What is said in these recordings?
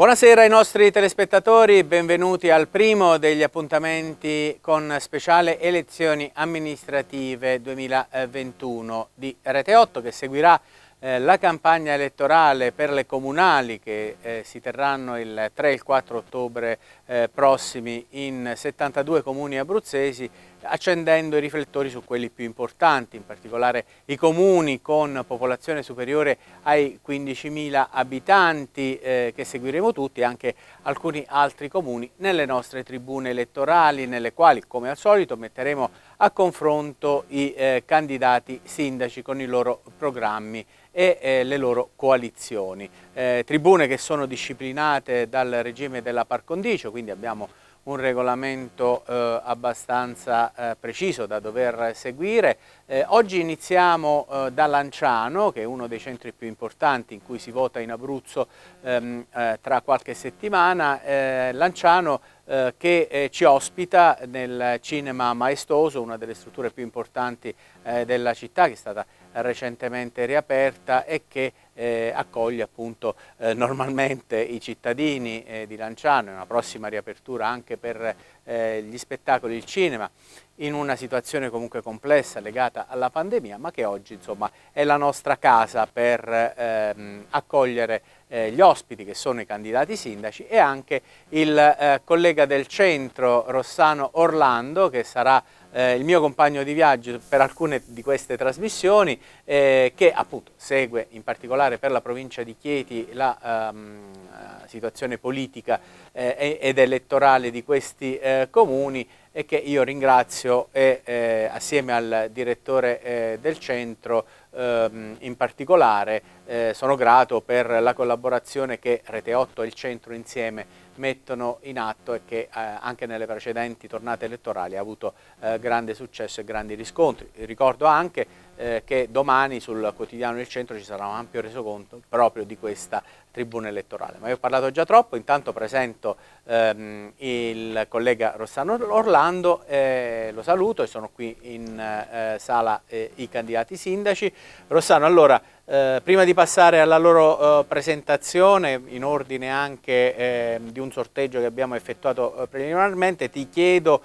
Buonasera ai nostri telespettatori, benvenuti al primo degli appuntamenti con speciale elezioni amministrative 2021 di Rete 8 che seguirà eh, la campagna elettorale per le comunali che eh, si terranno il 3 e il 4 ottobre eh, prossimi in 72 comuni abruzzesi accendendo i riflettori su quelli più importanti, in particolare i comuni con popolazione superiore ai 15.000 abitanti eh, che seguiremo tutti anche alcuni altri comuni nelle nostre tribune elettorali nelle quali come al solito metteremo a confronto i eh, candidati sindaci con i loro programmi e eh, le loro coalizioni. Eh, tribune che sono disciplinate dal regime della par condicio, quindi abbiamo un regolamento eh, abbastanza eh, preciso da dover seguire. Eh, oggi iniziamo eh, da Lanciano, che è uno dei centri più importanti in cui si vota in Abruzzo ehm, eh, tra qualche settimana. Eh, Lanciano che ci ospita nel Cinema Maestoso, una delle strutture più importanti della città, che è stata recentemente riaperta e che eh, accoglie appunto eh, normalmente i cittadini eh, di Lanciano, è una prossima riapertura anche per eh, gli spettacoli, il cinema, in una situazione comunque complessa legata alla pandemia, ma che oggi insomma è la nostra casa per ehm, accogliere eh, gli ospiti che sono i candidati sindaci e anche il eh, collega del centro Rossano Orlando che sarà eh, il mio compagno di viaggio per alcune di queste trasmissioni eh, che appunto segue in particolare per la provincia di Chieti la ehm, eh, situazione politica eh, ed elettorale di questi eh, comuni e che io ringrazio e eh, assieme al direttore del centro ehm, in particolare sono grato per la collaborazione che Rete 8 e il centro insieme mettono in atto e che eh, anche nelle precedenti tornate elettorali ha avuto eh, grande successo e grandi riscontri. Ricordo anche eh, che domani sul quotidiano del centro ci sarà un ampio resoconto proprio di questa tribuna elettorale. Ma io ho parlato già troppo, intanto presento ehm, il collega Rossano Orlando, eh, lo saluto e sono qui in eh, sala eh, i candidati sindaci. Rossano, allora, eh, prima di passare alla loro eh, presentazione, in ordine anche ehm, di un sorteggio che abbiamo effettuato eh, preliminarmente, ti chiedo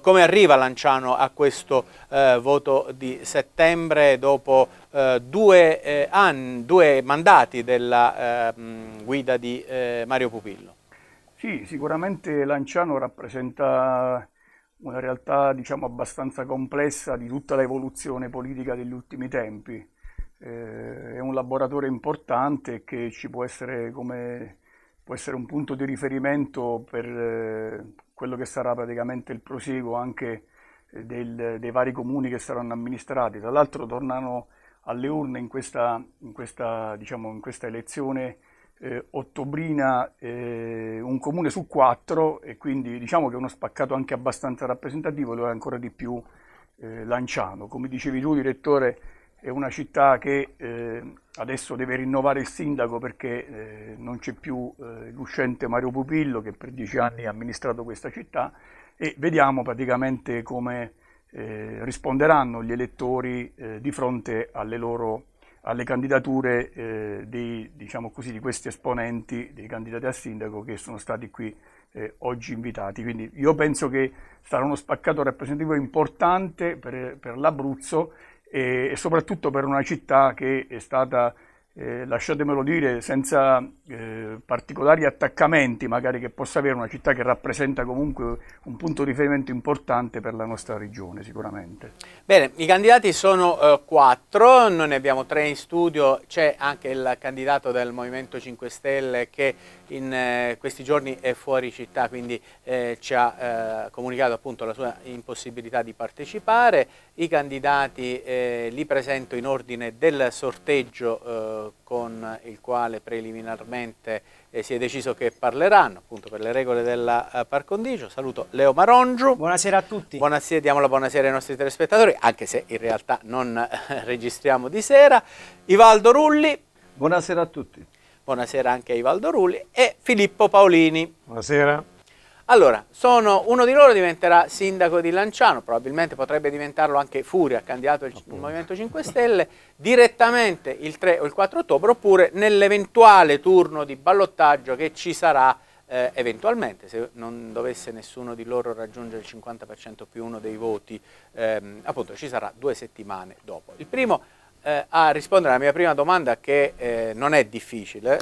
come arriva Lanciano a questo voto di settembre dopo eh, due, eh, anni, due, mandati della ehm, guida di eh, Mario Pupillo. Sì, sicuramente Lanciano rappresenta una realtà diciamo, abbastanza complessa di tutta l'evoluzione politica degli ultimi tempi. Eh, è un laboratorio importante che ci può essere, come, può essere un punto di riferimento per eh, quello che sarà praticamente il proseguo anche del, dei vari comuni che saranno amministrati. Tra l'altro tornano alle urne in questa, in questa, diciamo, in questa elezione eh, ottobrina eh, un comune su quattro e quindi diciamo che è uno spaccato anche abbastanza rappresentativo, lo è ancora di più eh, Lanciano. Come dicevi tu, direttore, è una città che eh, adesso deve rinnovare il sindaco perché eh, non c'è più eh, l'uscente Mario Pupillo che per dieci anni ha amministrato questa città e vediamo praticamente come eh, risponderanno gli elettori eh, di fronte alle loro alle candidature eh, dei, diciamo così, di questi esponenti, dei candidati a sindaco che sono stati qui eh, oggi invitati. Quindi io penso che sarà uno spaccato rappresentativo importante per, per l'Abruzzo e, eh, e, soprattutto per una città che è stata eh, lasciatemelo dire, senza eh, particolari attaccamenti magari che possa avere una città che rappresenta comunque un punto di riferimento importante per la nostra regione sicuramente. Bene, i candidati sono eh, quattro, noi ne abbiamo tre in studio, c'è anche il candidato del Movimento 5 Stelle che in eh, questi giorni è fuori città, quindi eh, ci ha eh, comunicato appunto la sua impossibilità di partecipare. I candidati li presento in ordine del sorteggio con il quale preliminarmente si è deciso che parleranno, appunto per le regole della par condicio. Saluto Leo Marongiu. Buonasera a tutti. Buonasera, diamo la buonasera ai nostri telespettatori, anche se in realtà non registriamo di sera. Ivaldo Rulli. Buonasera a tutti buonasera anche a Ivaldo Rulli, e Filippo Paolini. Buonasera. Allora, sono, uno di loro diventerà sindaco di Lanciano, probabilmente potrebbe diventarlo anche Furia, candidato al Movimento 5 Stelle, direttamente il 3 o il 4 ottobre, oppure nell'eventuale turno di ballottaggio che ci sarà eh, eventualmente, se non dovesse nessuno di loro raggiungere il 50% più uno dei voti, ehm, appunto ci sarà due settimane dopo. Il primo eh, a rispondere alla mia prima domanda che eh, non è difficile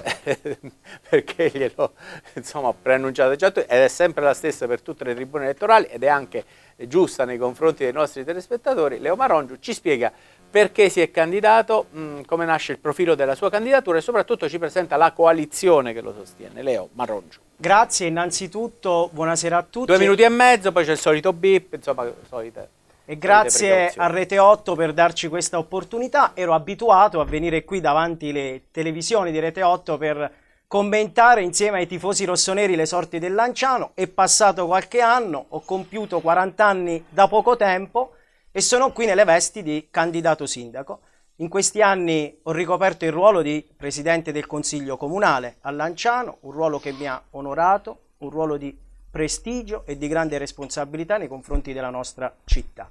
perché glielo insomma preannunciato già ed è sempre la stessa per tutte le tribune elettorali ed è anche giusta nei confronti dei nostri telespettatori, Leo Marongiu ci spiega perché si è candidato, mh, mm, come nasce il profilo della sua candidatura e soprattutto ci presenta la coalizione che lo sostiene, Leo Marongiu. Grazie, innanzitutto buonasera a tutti. Due minuti e mezzo, poi c'è il solito bip, insomma solite e grazie a Rete 8 per darci questa opportunità. Ero abituato a venire qui davanti alle televisioni di Rete 8 per commentare insieme ai tifosi rossoneri le sorti del Lanciano. È passato qualche anno, ho compiuto 40 anni da poco tempo e sono qui nelle vesti di candidato sindaco. In questi anni ho ricoperto il ruolo di presidente del Consiglio Comunale a Lanciano, un ruolo che mi ha onorato, un ruolo di prestigio e di grande responsabilità nei confronti della nostra città.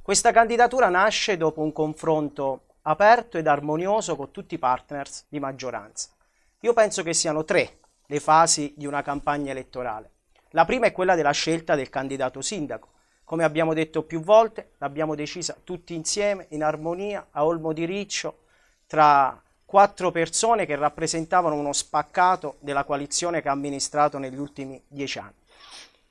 Questa candidatura nasce dopo un confronto aperto ed armonioso con tutti i partners di maggioranza. Io penso che siano tre le fasi di una campagna elettorale. La prima è quella della scelta del candidato sindaco. Come abbiamo detto più volte, l'abbiamo decisa tutti insieme, in armonia, a Olmo di Riccio, tra quattro persone che rappresentavano uno spaccato della coalizione che ha amministrato negli ultimi dieci anni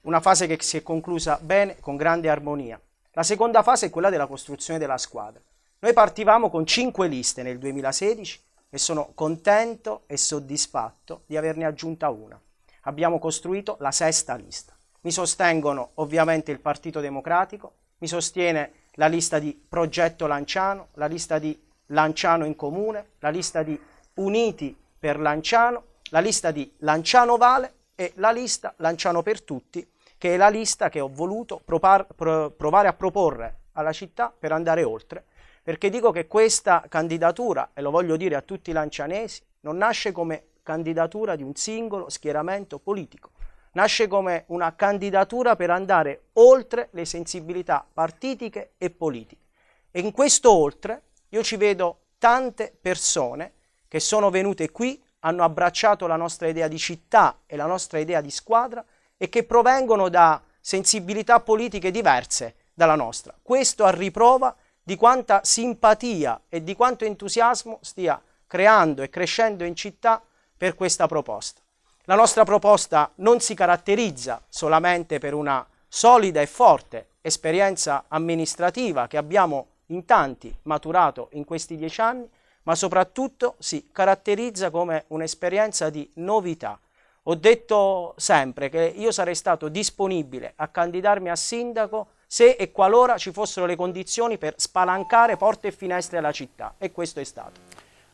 una fase che si è conclusa bene, con grande armonia. La seconda fase è quella della costruzione della squadra. Noi partivamo con cinque liste nel 2016 e sono contento e soddisfatto di averne aggiunta una. Abbiamo costruito la sesta lista. Mi sostengono ovviamente il Partito Democratico, mi sostiene la lista di Progetto Lanciano, la lista di Lanciano in Comune, la lista di Uniti per Lanciano, la lista di Lanciano Vale e la lista Lanciano per Tutti che è la lista che ho voluto propar, pro, provare a proporre alla città per andare oltre, perché dico che questa candidatura, e lo voglio dire a tutti i lancianesi, non nasce come candidatura di un singolo schieramento politico, nasce come una candidatura per andare oltre le sensibilità partitiche e politiche. E in questo oltre io ci vedo tante persone che sono venute qui, hanno abbracciato la nostra idea di città e la nostra idea di squadra e che provengono da sensibilità politiche diverse dalla nostra. Questo a riprova di quanta simpatia e di quanto entusiasmo stia creando e crescendo in città per questa proposta. La nostra proposta non si caratterizza solamente per una solida e forte esperienza amministrativa che abbiamo in tanti maturato in questi dieci anni, ma soprattutto si caratterizza come un'esperienza di novità, ho detto sempre che io sarei stato disponibile a candidarmi a sindaco se e qualora ci fossero le condizioni per spalancare porte e finestre alla città e questo è stato.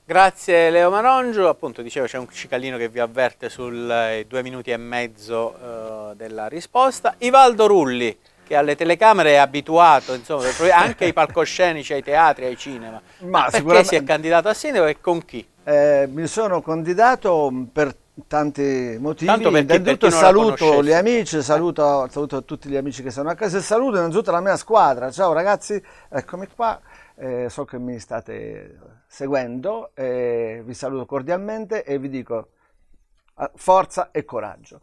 Grazie Leo Marongio, appunto dicevo c'è un cicallino che vi avverte sui eh, due minuti e mezzo eh, della risposta. Ivaldo Rulli, che alle telecamere è abituato insomma, anche ai palcoscenici, ai teatri, ai cinema. Ma, Ma perché si è candidato a sindaco e con chi? Eh, mi sono candidato per tanti motivi. Tanto perché, Innanzitutto perché saluto gli amici, saluto, saluto tutti gli amici che sono a casa e saluto innanzitutto la mia squadra. Ciao ragazzi, eccomi qua, eh, so che mi state seguendo, eh, vi saluto cordialmente e vi dico eh, forza e coraggio.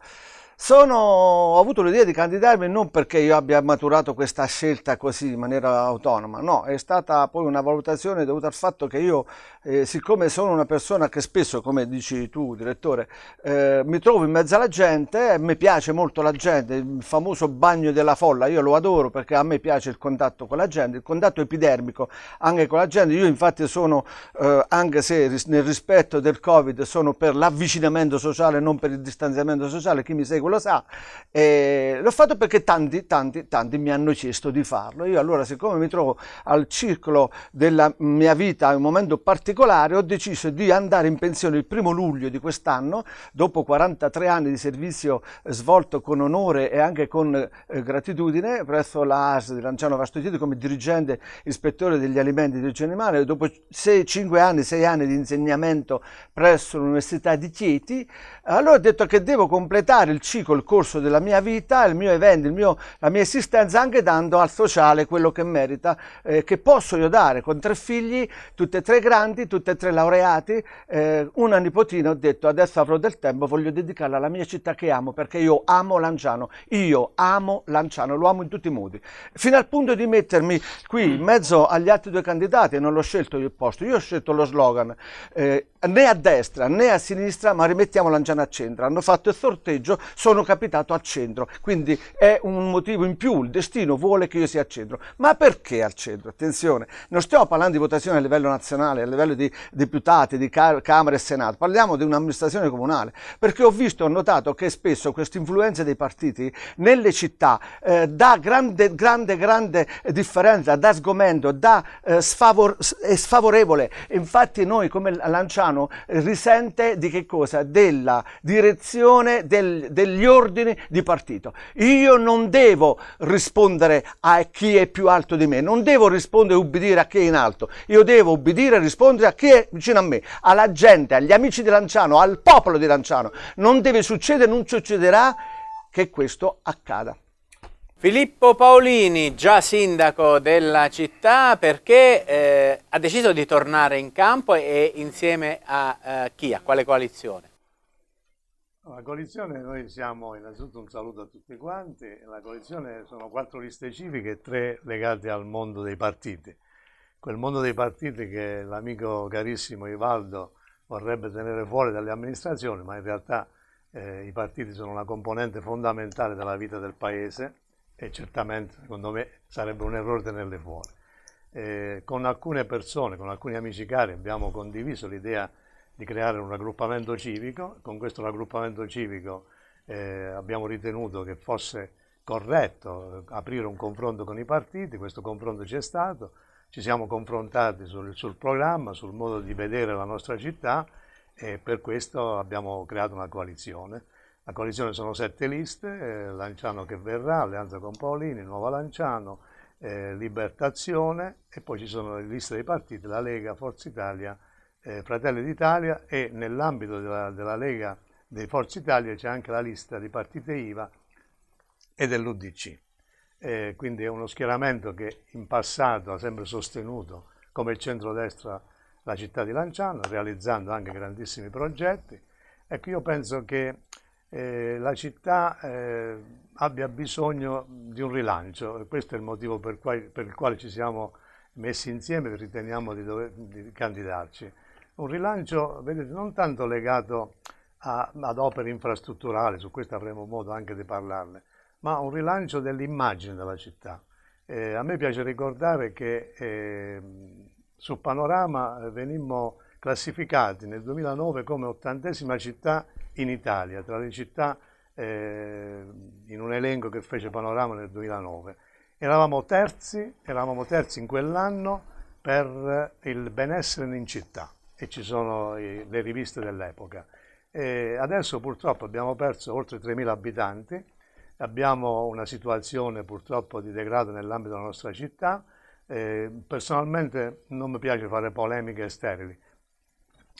Sono, ho avuto l'idea di candidarmi non perché io abbia maturato questa scelta così in maniera autonoma, no, è stata poi una valutazione dovuta al fatto che io, eh, siccome sono una persona che spesso, come dici tu direttore, eh, mi trovo in mezzo alla gente, mi piace molto la gente, il famoso bagno della folla, io lo adoro perché a me piace il contatto con la gente, il contatto epidermico anche con la gente, io infatti sono, eh, anche se nel rispetto del Covid, sono per l'avvicinamento sociale, non per il distanziamento sociale, chi mi segue Santiago lo sa, e l'ho fatto perché tanti, tanti, tanti mi hanno chiesto di farlo. Io allora, siccome mi trovo al ciclo della mia vita, a un momento particolare, ho deciso di andare in pensione il primo luglio di quest'anno, dopo 43 anni di servizio svolto con onore e anche con eh, gratitudine presso la AS di Lanciano Vastotieti come dirigente ispettore degli alimenti di origine animale, dopo 6, 5 anni, 6 anni di insegnamento presso l'Università di Chieti, allora ho detto che devo completare il ciclo modifico il corso della mia vita, il mio evento, il mio, la mia esistenza, anche dando al sociale quello che merita, eh, che posso io dare, con tre figli, tutti e tre grandi, tutti e tre laureati, eh, una nipotina, ho detto adesso avrò del tempo, voglio dedicarla alla mia città che amo, perché io amo Lanciano, io amo Lanciano, lo amo in tutti i modi, fino al punto di mettermi qui in mezzo agli altri due candidati, e non l'ho scelto io il posto, io ho scelto lo slogan, eh, né a destra né a sinistra, ma rimettiamo Lanciano a centro, hanno fatto il sorteggio, sono capitato al centro, quindi è un motivo in più, il destino vuole che io sia al centro. Ma perché al centro? Attenzione, non stiamo parlando di votazione a livello nazionale, a livello di deputati, di Camera e Senato, parliamo di un'amministrazione comunale, perché ho visto, ho notato che spesso questa influenza dei partiti nelle città eh, dà grande, grande, grande differenza, dà sgomento, dà, eh, sfavor è sfavorevole. Infatti noi come Lanciano risente di che cosa? Della direzione del, del gli ordini di partito. Io non devo rispondere a chi è più alto di me, non devo rispondere e ubbidire a chi è in alto, io devo ubbidire e rispondere a chi è vicino a me, alla gente, agli amici di Lanciano, al popolo di Lanciano. Non deve succedere, non succederà che questo accada. Filippo Paolini, già sindaco della città, perché eh, ha deciso di tornare in campo e insieme a eh, chi? A quale coalizione? La coalizione, noi siamo innanzitutto un saluto a tutti quanti, la coalizione sono quattro liste civiche e tre legate al mondo dei partiti. Quel mondo dei partiti che l'amico carissimo Ivaldo vorrebbe tenere fuori dalle amministrazioni, ma in realtà eh, i partiti sono una componente fondamentale della vita del Paese e certamente, secondo me, sarebbe un errore tenerle fuori. Eh, con alcune persone, con alcuni amici cari abbiamo condiviso l'idea di di creare un raggruppamento civico, con questo raggruppamento civico eh, abbiamo ritenuto che fosse corretto eh, aprire un confronto con i partiti, questo confronto c'è stato, ci siamo confrontati sul, sul, programma, sul modo di vedere la nostra città e per questo abbiamo creato una coalizione. La coalizione sono sette liste, eh, Lanciano che verrà, Alleanza con Paolini, Nuova Lanciano, eh, Libertazione e poi ci sono le liste dei partiti, la Lega, Forza Italia eh, Fratelli d'Italia e nell'ambito della, della, Lega dei Forza Italia c'è anche la lista di partite IVA e dell'UDC. Eh, quindi è uno schieramento che in passato ha sempre sostenuto come il centrodestra la città di Lanciano, realizzando anche grandissimi progetti. Ecco, io penso che eh, la città eh, abbia bisogno di un rilancio questo è il motivo per, quale, per il quale ci siamo messi insieme e riteniamo di, dover, di candidarci un rilancio vedete, non tanto legato a, ad opere infrastrutturali, su questo avremo modo anche di parlarne, ma un rilancio dell'immagine della città. Eh, a me piace ricordare che eh, su Panorama eh, venimmo classificati nel 2009 come ottantesima città in Italia, tra le città eh, in un elenco che fece Panorama nel 2009. Eravamo terzi, eravamo terzi in quell'anno per il benessere in città e ci sono le riviste dell'epoca. adesso purtroppo abbiamo perso oltre 3.000 abitanti, abbiamo una situazione purtroppo di degrado nell'ambito della nostra città. Eh, personalmente non mi piace fare polemiche sterili,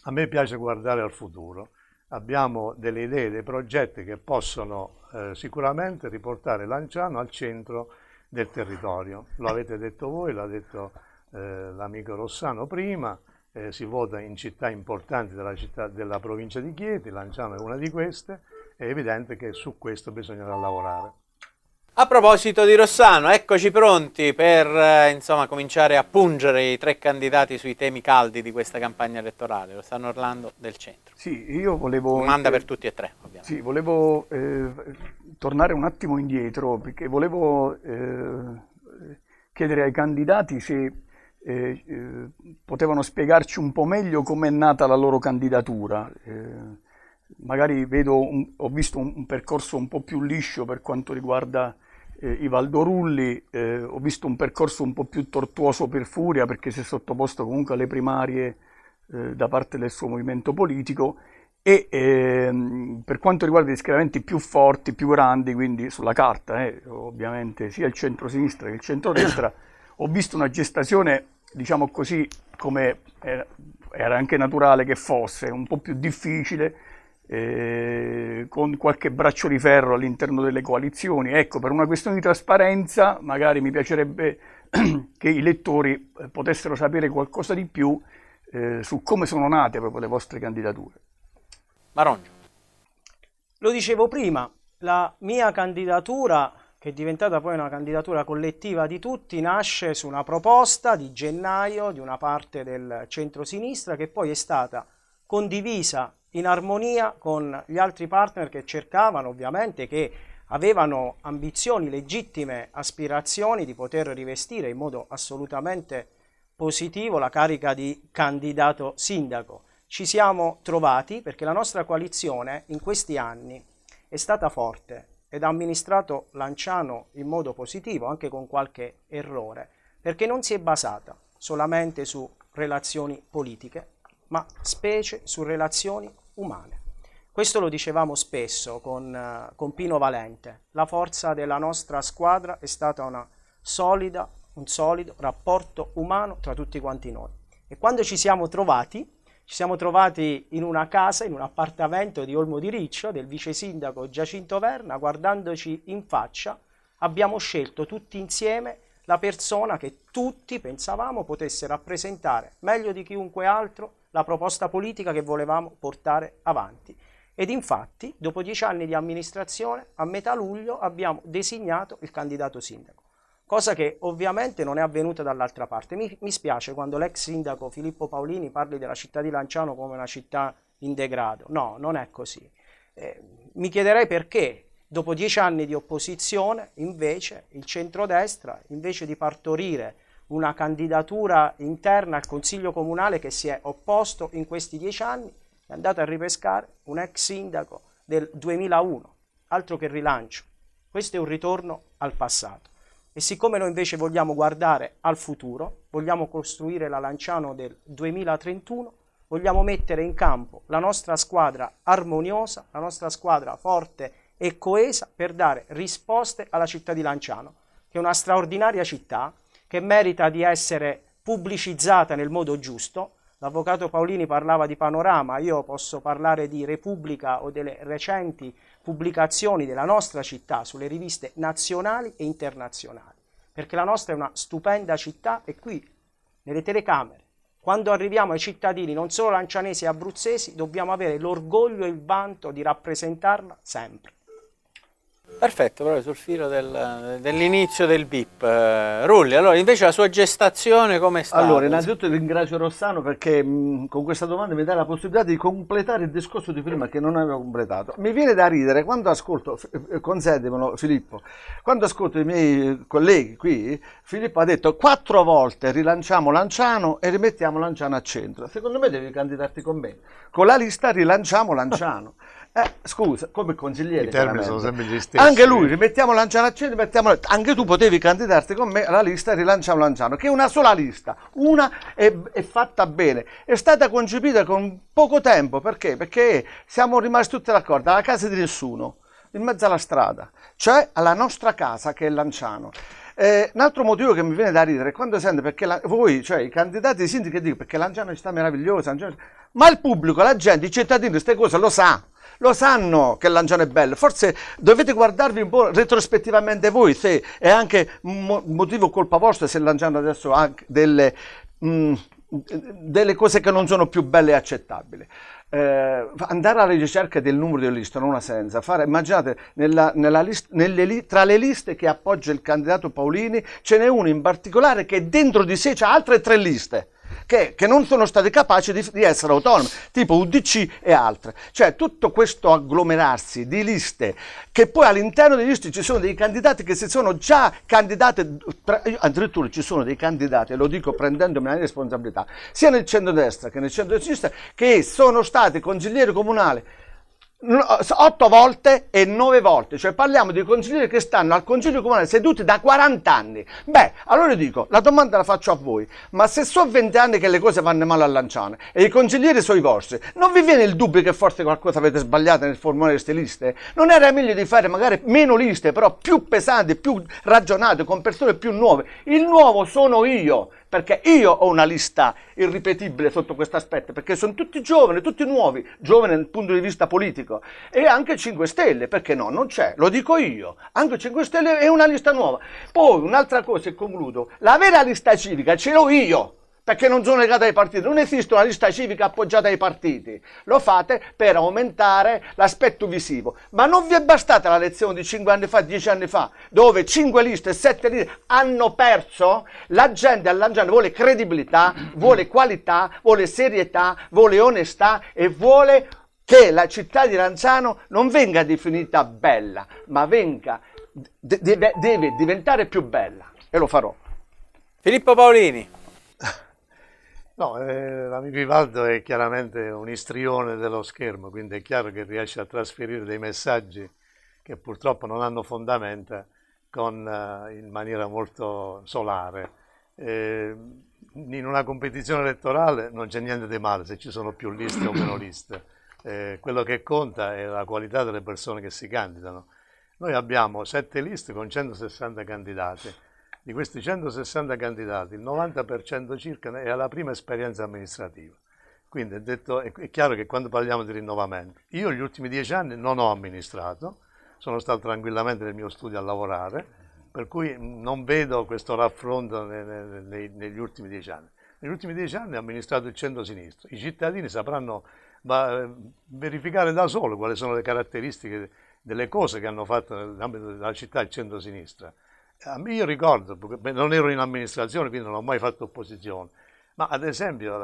a me piace guardare al futuro. Abbiamo delle idee, dei progetti che possono eh, sicuramente riportare Lanciano al centro del territorio. Lo avete detto voi, l'ha detto eh, l'amico Rossano prima, eh, si vota in città importanti della, città, della provincia di Chieti, Lanciano è una di queste, è evidente che su questo bisognerà lavorare. A proposito di Rossano, eccoci pronti per eh, insomma, cominciare a pungere i tre candidati sui temi caldi di questa campagna elettorale, Rossano Orlando del Centro. Sì, io volevo... Domanda per tutti e tre, ovviamente. Sì, volevo eh, tornare un attimo indietro perché volevo eh, chiedere ai candidati se eh, eh, potevano spiegarci un po' meglio com'è nata la loro candidatura. Eh, magari vedo un, ho visto un, un, percorso un po' più liscio per quanto riguarda eh, i Valdorulli, eh, ho visto un percorso un po' più tortuoso per Furia perché si è sottoposto comunque alle primarie eh, da parte del suo movimento politico e ehm, per quanto riguarda gli schieramenti più forti, più grandi, quindi sulla carta eh, ovviamente sia il centro-sinistra che il centro-destra, ho visto una gestazione diciamo così, come era anche naturale che fosse, un po' più difficile, eh, con qualche braccio di ferro all'interno delle coalizioni. Ecco, per una questione di trasparenza, magari mi piacerebbe che i lettori eh, potessero sapere qualcosa di più eh, su come sono nate proprio le vostre candidature. Marongio. Lo dicevo prima, la mia candidatura che è diventata poi una candidatura collettiva di tutti, nasce su una proposta di gennaio di una parte del centro-sinistra che poi è stata condivisa in armonia con gli altri partner che cercavano ovviamente che avevano ambizioni, legittime aspirazioni di poter rivestire in modo assolutamente positivo la carica di candidato sindaco. Ci siamo trovati perché la nostra coalizione in questi anni è stata forte, ed ha amministrato Lanciano in modo positivo, anche con qualche errore, perché non si è basata solamente su relazioni politiche, ma specie su relazioni umane. Questo lo dicevamo spesso con, eh, con Pino Valente, la forza della nostra squadra è stata una solida, un solido rapporto umano tra tutti quanti noi. E quando ci siamo trovati, ci siamo trovati in una casa, in un appartamento di Olmo di Riccio, del vice sindaco Giacinto Verna, guardandoci in faccia abbiamo scelto tutti insieme la persona che tutti pensavamo potesse rappresentare meglio di chiunque altro la proposta politica che volevamo portare avanti. Ed infatti, dopo dieci anni di amministrazione, a metà luglio abbiamo designato il candidato sindaco cosa che ovviamente non è avvenuta dall'altra parte. Mi, mi spiace quando l'ex sindaco Filippo Paolini parli della città di Lanciano come una città in degrado, no, non è così. Eh, mi chiederei perché dopo dieci anni di opposizione invece il centrodestra, invece di partorire una candidatura interna al Consiglio Comunale che si è opposto in questi dieci anni, è andato a ripescare un ex sindaco del 2001, altro che rilancio. Questo è un ritorno al passato. E siccome noi invece vogliamo guardare al futuro, vogliamo costruire la Lanciano del 2031, vogliamo mettere in campo la nostra squadra armoniosa, la nostra squadra forte e coesa per dare risposte alla città di Lanciano, che è una straordinaria città che merita di essere pubblicizzata nel modo giusto, L'avvocato Paolini parlava di panorama, io posso parlare di Repubblica o delle recenti pubblicazioni della nostra città sulle riviste nazionali e internazionali, perché la nostra è una stupenda città e qui, nelle telecamere, quando arriviamo ai cittadini, non solo lancianesi e abruzzesi, dobbiamo avere l'orgoglio e il vanto di rappresentarla sempre. Perfetto, proprio sul filo del, dell'inizio del BIP. Eh, Rulli, allora invece la sua gestazione come è stata? Allora, innanzitutto ringrazio Rossano perché mh, mm, con questa domanda mi dà la possibilità di completare il discorso di prima che non avevo completato. Mi viene da ridere quando ascolto, eh, eh, consentimelo Filippo, quando ascolto i miei colleghi qui, Filippo ha detto quattro volte rilanciamo Lanciano e rimettiamo Lanciano a centro. Secondo me devi candidarti con me. Con la lista rilanciamo Lanciano. Eh, scusa, come consigliere. I termini sono sempre gli stessi. Anche lui, rimettiamo Lanciano a centro, anche tu potevi candidarti con me alla lista Rilanciamo Lanciano, che è una sola lista, una è, è, fatta bene. È stata concepita con poco tempo, perché? Perché siamo rimasti tutti d'accordo, alla casa di nessuno, in mezzo alla strada, cioè alla nostra casa che è Lanciano. Eh, un altro motivo che mi viene da ridere è quando sento perché la, voi, cioè i candidati ai sindaci, dicono perché Lanciano è una città meravigliosa, Lanciano... ma il pubblico, la gente, i cittadini, queste cose lo sa lo sanno che Lanciano è bello, forse dovete guardarvi un po' retrospettivamente voi, se è anche mo motivo colpa vostra se Lanciano adesso ha delle, mh, mm, delle cose che non sono più belle e accettabili. Eh, andare alla ricerca del numero di liste non ha senso. Fare, immaginate, nella, nella list, nelle, tra le liste che appoggia il candidato Paolini ce n'è uno in particolare che dentro di sé ha altre tre liste che, che non sono state capaci di, di, essere autonome, tipo UDC e altre. Cioè tutto questo agglomerarsi di liste, che poi all'interno delle liste ci sono dei candidati che si sono già candidati, addirittura ci sono dei candidati, lo dico prendendomi la responsabilità, sia nel centro-destra che nel centro-sinistra, che sono stati consiglieri comunali 8 volte e 9 volte, cioè parliamo di consiglieri che stanno al Consiglio Comunale seduti da 40 anni. Beh, allora dico, la domanda la faccio a voi, ma se so 20 anni che le cose vanno male a Lanciano e i consiglieri sono i vostri, non vi viene il dubbio che forse qualcosa avete sbagliato nel formulare queste liste? Non era meglio di fare magari meno liste, però più pesanti, più ragionate, con persone più nuove? Il nuovo sono io, perché io ho una lista irripetibile sotto questo aspetto, perché sono tutti giovani, tutti nuovi, giovani dal punto di vista politico, e anche 5 Stelle, perché no, non c'è, lo dico io, anche 5 Stelle è una lista nuova. Poi un'altra cosa e concludo, la vera lista civica ce l'ho io, perché non sono legate ai partiti, non esiste una lista civica appoggiata ai partiti, lo fate per aumentare l'aspetto visivo, ma non vi è bastata la lezione di 5 anni fa, 10 anni fa, dove 5 liste e 7 liste hanno perso, la gente all'Angiano vuole credibilità, vuole qualità, vuole serietà, vuole onestà e vuole che la città di Lanciano non venga definita bella, ma venga, deve, deve diventare più bella e lo farò. Filippo Paolini. No, eh, l'amico Ivaldo è chiaramente un istrione dello schermo, quindi è chiaro che riesce a trasferire dei messaggi che purtroppo non hanno fondamenta con, eh, in maniera molto solare. Eh, in una competizione elettorale non c'è niente di male se ci sono più liste o meno liste. Eh, quello che conta è la qualità delle persone che si candidano. Noi abbiamo sette liste con 160 candidati di questi 160 candidati, il 90% circa è alla prima esperienza amministrativa. Quindi è, detto, è chiaro che quando parliamo di rinnovamento, io gli ultimi dieci anni non ho amministrato, sono stato tranquillamente nel mio studio a lavorare, per cui non vedo questo raffronto nei, nei, negli ultimi dieci anni. Negli ultimi dieci anni ha amministrato il centro-sinistro, i cittadini sapranno eh, verificare da solo quali sono le caratteristiche delle cose che hanno fatto nell'ambito della città il centro-sinistra io ricordo, non ero in amministrazione, quindi non ho mai fatto opposizione, ma ad esempio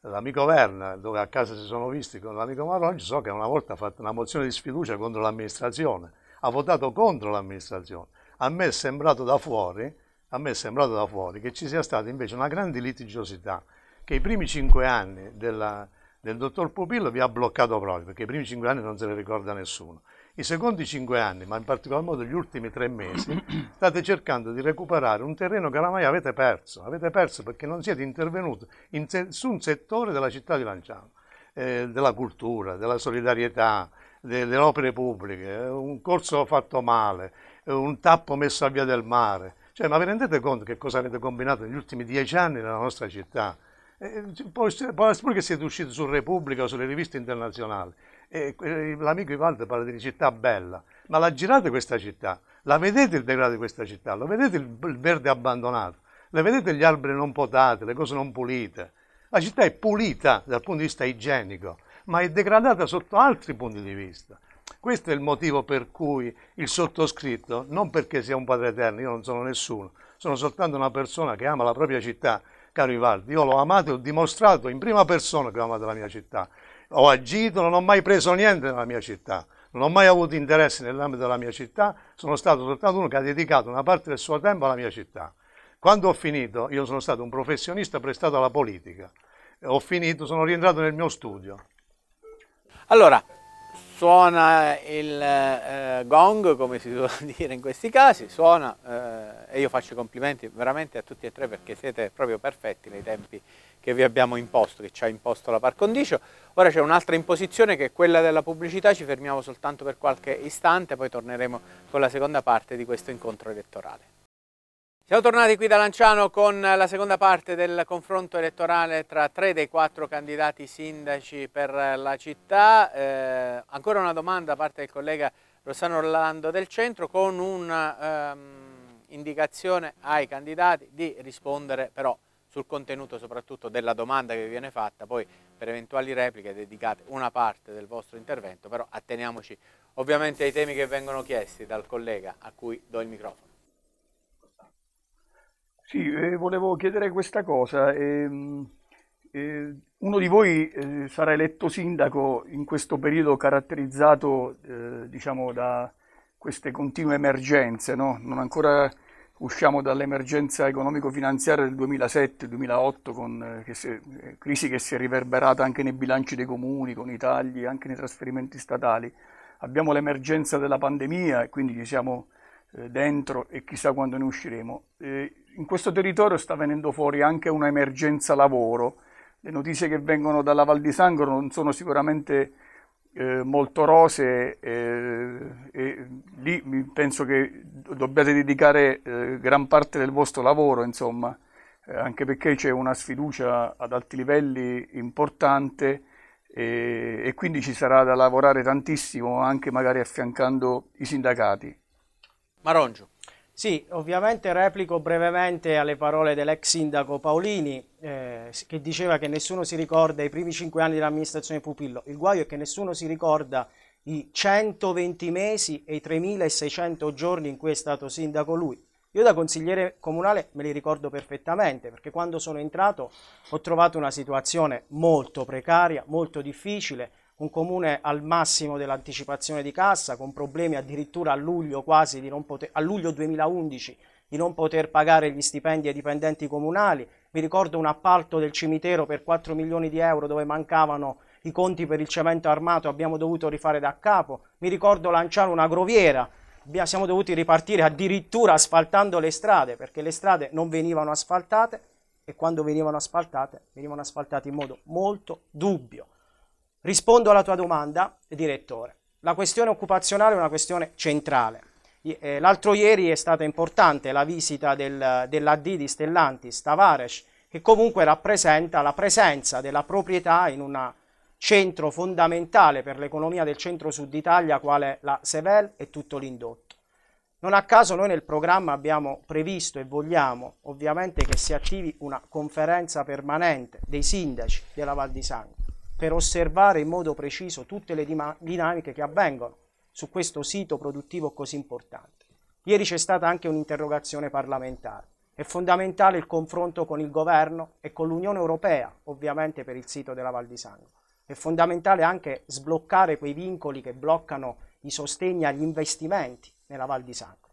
l'amico Verna, dove a casa si sono visti con l'amico Maroni, so che una volta ha fatto una mozione di sfiducia contro l'amministrazione, ha votato contro l'amministrazione. A me è sembrato da fuori, a me è sembrato da fuori che ci sia stata invece una grande litigiosità, che i primi cinque anni della, del dottor Pupillo vi ha bloccato proprio, perché i primi cinque anni non se ne ricorda nessuno. I secondi cinque anni, ma in particolar modo gli ultimi tre mesi, state cercando di recuperare un terreno che oramai avete perso. Avete perso perché non siete intervenuti in nessun settore della città di Lanciano, eh, della cultura, della solidarietà, de delle opere pubbliche, un corso fatto male, un tappo messo a via del mare. Cioè, ma vi rendete conto che cosa avete combinato negli ultimi dieci anni nella nostra città? Eh, poi, poi, poi che siete usciti su Repubblica o sulle riviste internazionali l'amico Ivaldo parla di città bella, ma la girate questa città, la vedete il degrado di questa città, lo vedete il verde abbandonato, le vedete gli alberi non potati, le cose non pulite. La città è pulita dal punto di vista igienico, ma è degradata sotto altri punti di vista. Questo è il motivo per cui il sottoscritto, non perché sia un padre eterno, io non sono nessuno, sono soltanto una persona che ama la propria città, caro Ivaldi, io l'ho amato e ho dimostrato in prima persona che ho amato la mia città ho agito, non ho mai preso niente nella mia città, non ho mai avuto interesse nell'ambito della mia città, sono stato soltanto uno che ha dedicato una parte del suo tempo alla mia città. Quando ho finito, io sono stato un professionista prestato alla politica, ho finito, sono rientrato nel mio studio. Allora, suona il eh, gong, come si suol dire in questi casi, suona eh, e io faccio i complimenti veramente a tutti e tre perché siete proprio perfetti nei tempi che vi abbiamo imposto, che ci ha imposto la par condicio. Ora c'è un'altra imposizione che è quella della pubblicità, ci fermiamo soltanto per qualche istante, poi torneremo con la seconda parte di questo incontro elettorale. Siamo tornati qui da Lanciano con la seconda parte del confronto elettorale tra tre dei quattro candidati sindaci per la città. Eh, ancora una domanda da parte del collega Rossano Orlando del Centro con un'indicazione ehm, um, ai candidati di rispondere però sul contenuto soprattutto della domanda che vi viene fatta, poi per eventuali repliche dedicate una parte del vostro intervento, però atteniamoci ovviamente ai temi che vengono chiesti dal collega a cui do il microfono. Sì, eh, volevo chiedere questa cosa. Ehm, eh, uno di voi eh, sarà eletto sindaco in questo periodo caratterizzato, eh, diciamo, da queste continue emergenze, no? Non ancora usciamo dall'emergenza economico-finanziaria del 2007-2008 con eh, che si, eh, crisi che si è riverberata anche nei bilanci dei comuni, con i tagli, anche nei trasferimenti statali. Abbiamo l'emergenza della pandemia e quindi ci siamo dentro e chissà quando ne usciremo. Eh, in questo territorio sta venendo fuori anche un'emergenza lavoro. Le notizie che vengono dalla Val di Sangro non sono sicuramente eh, molto rose eh, e lì penso che dobbiate dedicare eh, gran parte del vostro lavoro, insomma, eh, anche perché c'è una sfiducia ad alti livelli importante e, e quindi ci sarà da lavorare tantissimo anche magari affiancando i sindacati. Marongio. Sì, ovviamente replico brevemente alle parole dell'ex sindaco Paolini eh, che diceva che nessuno si ricorda i primi cinque anni dell'amministrazione Pupillo. Il guaio è che nessuno si ricorda i 120 mesi e i 3600 giorni in cui è stato sindaco lui. Io da consigliere comunale me li ricordo perfettamente perché quando sono entrato ho trovato una situazione molto precaria, molto difficile, un comune al massimo dell'anticipazione di cassa, con problemi addirittura a luglio, quasi di non poter, a luglio 2011 di non poter pagare gli stipendi ai dipendenti comunali. Mi ricordo un appalto del cimitero per 4 milioni di euro dove mancavano i conti per il cemento armato, abbiamo dovuto rifare da capo. Mi ricordo lanciare una groviera, siamo dovuti ripartire addirittura asfaltando le strade perché le strade non venivano asfaltate e quando venivano asfaltate venivano asfaltate in modo molto dubbio. Rispondo alla tua domanda, direttore. La questione occupazionale è una questione centrale. Eh, l'altro ieri è stata importante la visita del, dell'AD di Stellantis, Tavares, che comunque rappresenta la presenza della proprietà in un centro fondamentale per l'economia del centro-sud Italia, quale la Sevel e tutto l'indotto. Non a caso noi nel programma abbiamo previsto e vogliamo ovviamente che si attivi una conferenza permanente dei sindaci della Val di Sangro per osservare in modo preciso tutte le dinamiche che avvengono su questo sito produttivo così importante. Ieri c'è stata anche un'interrogazione parlamentare. È fondamentale il confronto con il governo e con l'Unione Europea, ovviamente per il sito della Val di Sangro. È fondamentale anche sbloccare quei vincoli che bloccano i sostegni agli investimenti nella Val di Sangro.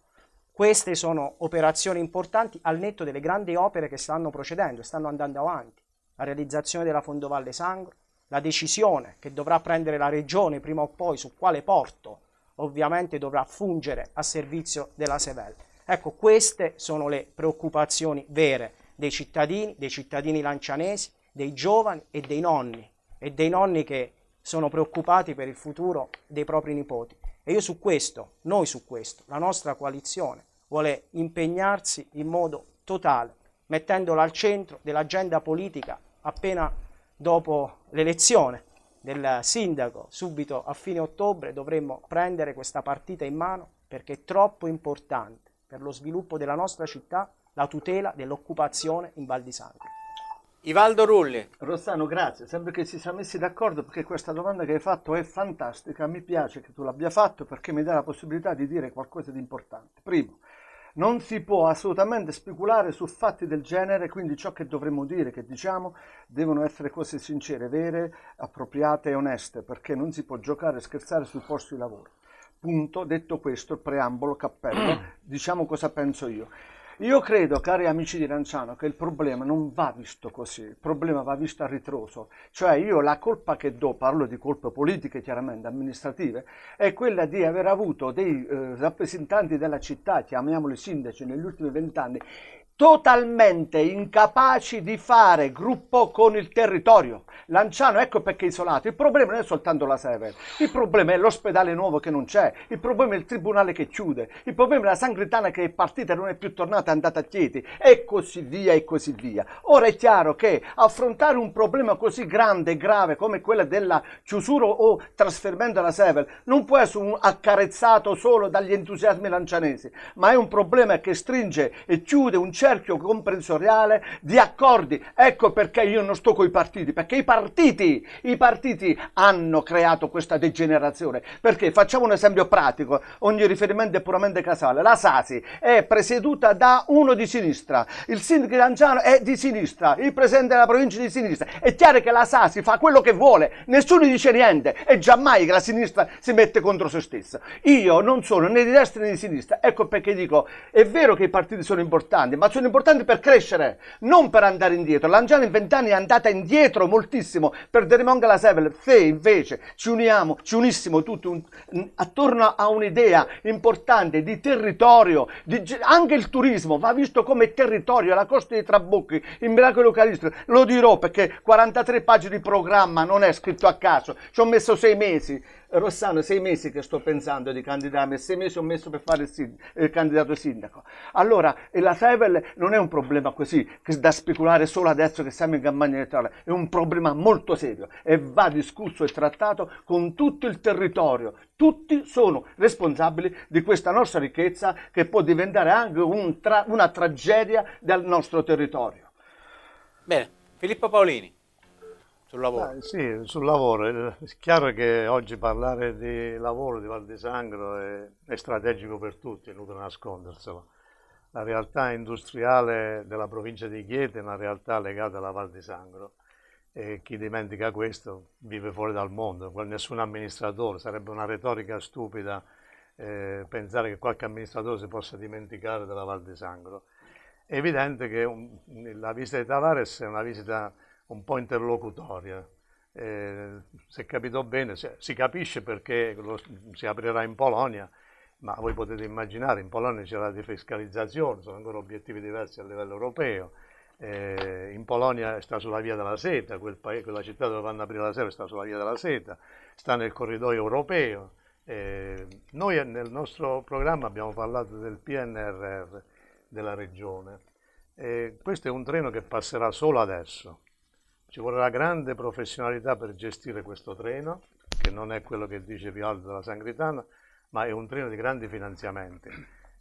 Queste sono operazioni importanti al netto delle grandi opere che stanno procedendo e stanno andando avanti. La realizzazione della Fondovalle Sangro, la decisione che dovrà prendere la regione prima o poi su quale porto ovviamente dovrà fungere a servizio della Sevel. Ecco, queste sono le preoccupazioni vere dei cittadini, dei cittadini lancianesi, dei giovani e dei nonni, e dei nonni che sono preoccupati per il futuro dei propri nipoti. E io su questo, noi su questo, la nostra coalizione vuole impegnarsi in modo totale, mettendola al centro dell'agenda politica appena dopo l'elezione del sindaco, subito a fine ottobre, dovremmo prendere questa partita in mano perché è troppo importante per lo sviluppo della nostra città la tutela dell'occupazione in Val di Sangro. Ivaldo Rulli. Rossano, grazie. Sembra che si siamo messi d'accordo perché questa domanda che hai fatto è fantastica. Mi piace che tu l'abbia fatto perché mi dà la possibilità di dire qualcosa di importante. Primo, non si può assolutamente speculare su fatti del genere, quindi ciò che dovremmo dire, che diciamo, devono essere cose sincere, vere, appropriate e oneste, perché non si può giocare e scherzare sul posto di lavoro. Punto, detto questo, il preambolo, cappello, diciamo cosa penso io. Io credo, cari amici di Lanciano, che il problema non va visto così, il problema va visto a ritroso, cioè io la colpa che do, parlo di colpe politiche chiaramente, amministrative, è quella di aver avuto dei eh, rappresentanti della città, chiamiamoli sindaci, negli ultimi vent'anni, totalmente incapaci di fare gruppo con il territorio. Lanciano, ecco perché è isolato. Il problema non è soltanto la Sever, il problema è l'ospedale nuovo che non c'è, il problema è il tribunale che chiude, il problema è la sangritana che è partita e non è più tornata, è andata a Chieti, e così via, e così via. Ora è chiaro che affrontare un problema così grande e grave come quello della chiusura o trasferimento della Sever non può essere accarezzato solo dagli entusiasmi lancianesi, ma è un problema che stringe e chiude un certo cerchio comprensoriale di accordi. Ecco perché io non sto coi partiti, perché i partiti, i partiti hanno creato questa degenerazione. Perché facciamo un esempio pratico, ogni riferimento è puramente casale. La Sasi è presieduta da uno di sinistra, il sindaco di Anciano è di sinistra, il presidente della provincia di sinistra. È chiaro che la Sasi fa quello che vuole, nessuno dice niente e giammai che la sinistra si mette contro se stessa. Io non sono né di destra né di sinistra, ecco perché dico, è vero che i partiti sono importanti, ma sono importanti per crescere, non per andare indietro. L'Angiana in vent'anni è andata indietro moltissimo, perderemo anche la Sevel. Se invece ci uniamo, ci unissimo tutti un, attorno a un'idea importante di territorio, di, anche il turismo va visto come territorio, la costa dei Trabocchi, il miracolo eucaristico, lo dirò perché 43 pagine di programma non è scritto a caso, ci ho messo sei mesi. Rossano, sei mesi che sto pensando di candidarmi, sei mesi ho messo per fare il, sind- il candidato sindaco. Allora, la Fevel non è un problema così da speculare solo adesso che siamo in campagna elettorale, è un problema molto serio e va discusso e trattato con tutto il territorio. Tutti sono responsabili di questa nostra ricchezza che può diventare anche un tra- una tragedia del nostro territorio. Bene, Filippo Paolini. Sul lavoro. Ah, sì, sul lavoro. Eh, è chiaro che oggi parlare di lavoro, di Val di Sangro, è, è strategico per tutti, è inutile nasconderselo. La realtà industriale della provincia di Chieti è una realtà legata alla Val di Sangro e chi dimentica questo vive fuori dal mondo, nessun amministratore, sarebbe una retorica stupida eh, pensare che qualche amministratore si possa dimenticare della Val di Sangro. È evidente che un, la visita di Tavares è una visita un po' interlocutoria. Eh, se capito bene, se, si capisce perché lo, si aprirà in Polonia, ma voi potete immaginare, in Polonia c'è la defiscalizzazione, sono ancora obiettivi diversi a livello europeo. Eh, in Polonia sta sulla via della seta, quel paese, quella città dove vanno a aprire la sera sta sulla via della seta, sta nel corridoio europeo. Eh, noi nel nostro programma abbiamo parlato del PNRR della regione. Eh, questo è un treno che passerà solo adesso, ci vorrà grande professionalità per gestire questo treno, che non è quello che dice Vialdo della Sangritana, ma è un treno di grandi finanziamenti.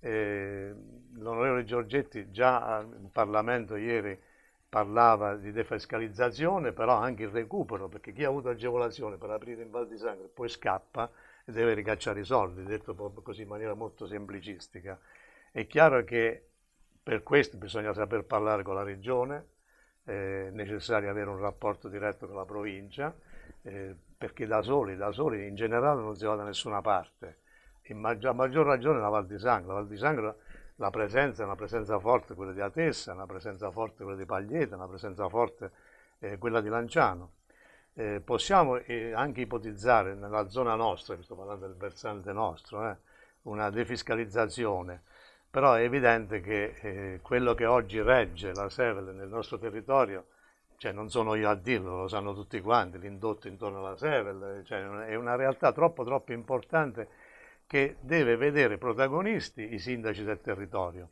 Eh, l'onorevole Giorgetti già in Parlamento ieri parlava di defiscalizzazione, però anche il recupero, perché chi ha avuto agevolazione per aprire in Val di Sangre poi scappa e deve ricacciare i soldi, detto così in maniera molto semplicistica. È chiaro che per questo bisogna saper parlare con la regione, eh, necessario avere un rapporto diretto con la provincia, eh, perché da soli, da soli in generale non si va da nessuna parte. E maggi- a maggior ragione la Val di Sangro. La Val di Sangro la presenza è una presenza forte quella di Atessa, una presenza forte quella di Paglieta, una presenza forte eh, quella di Lanciano. Eh, possiamo eh, anche ipotizzare nella zona nostra, sto parlando del versante nostro, eh, una defiscalizzazione però è evidente che eh, quello che oggi regge la Sevel nel nostro territorio, cioè non sono io a dirlo, lo sanno tutti quanti, l'indotto intorno alla Sevel, cioè è una realtà troppo troppo importante che deve vedere protagonisti i sindaci del territorio,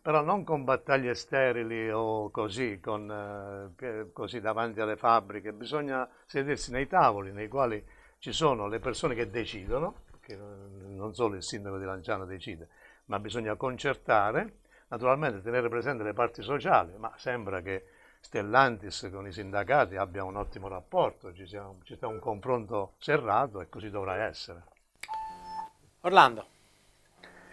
però non con battaglie sterili o così, con, eh, così davanti alle fabbriche, bisogna sedersi nei tavoli nei quali ci sono le persone che decidono, che eh, non solo il sindaco di Lanciano decide, ma bisogna concertare, naturalmente tenere presente le parti sociali, ma sembra che Stellantis con i sindacati abbia un ottimo rapporto, ci sia, ci sia un confronto serrato e così dovrà essere. Orlando.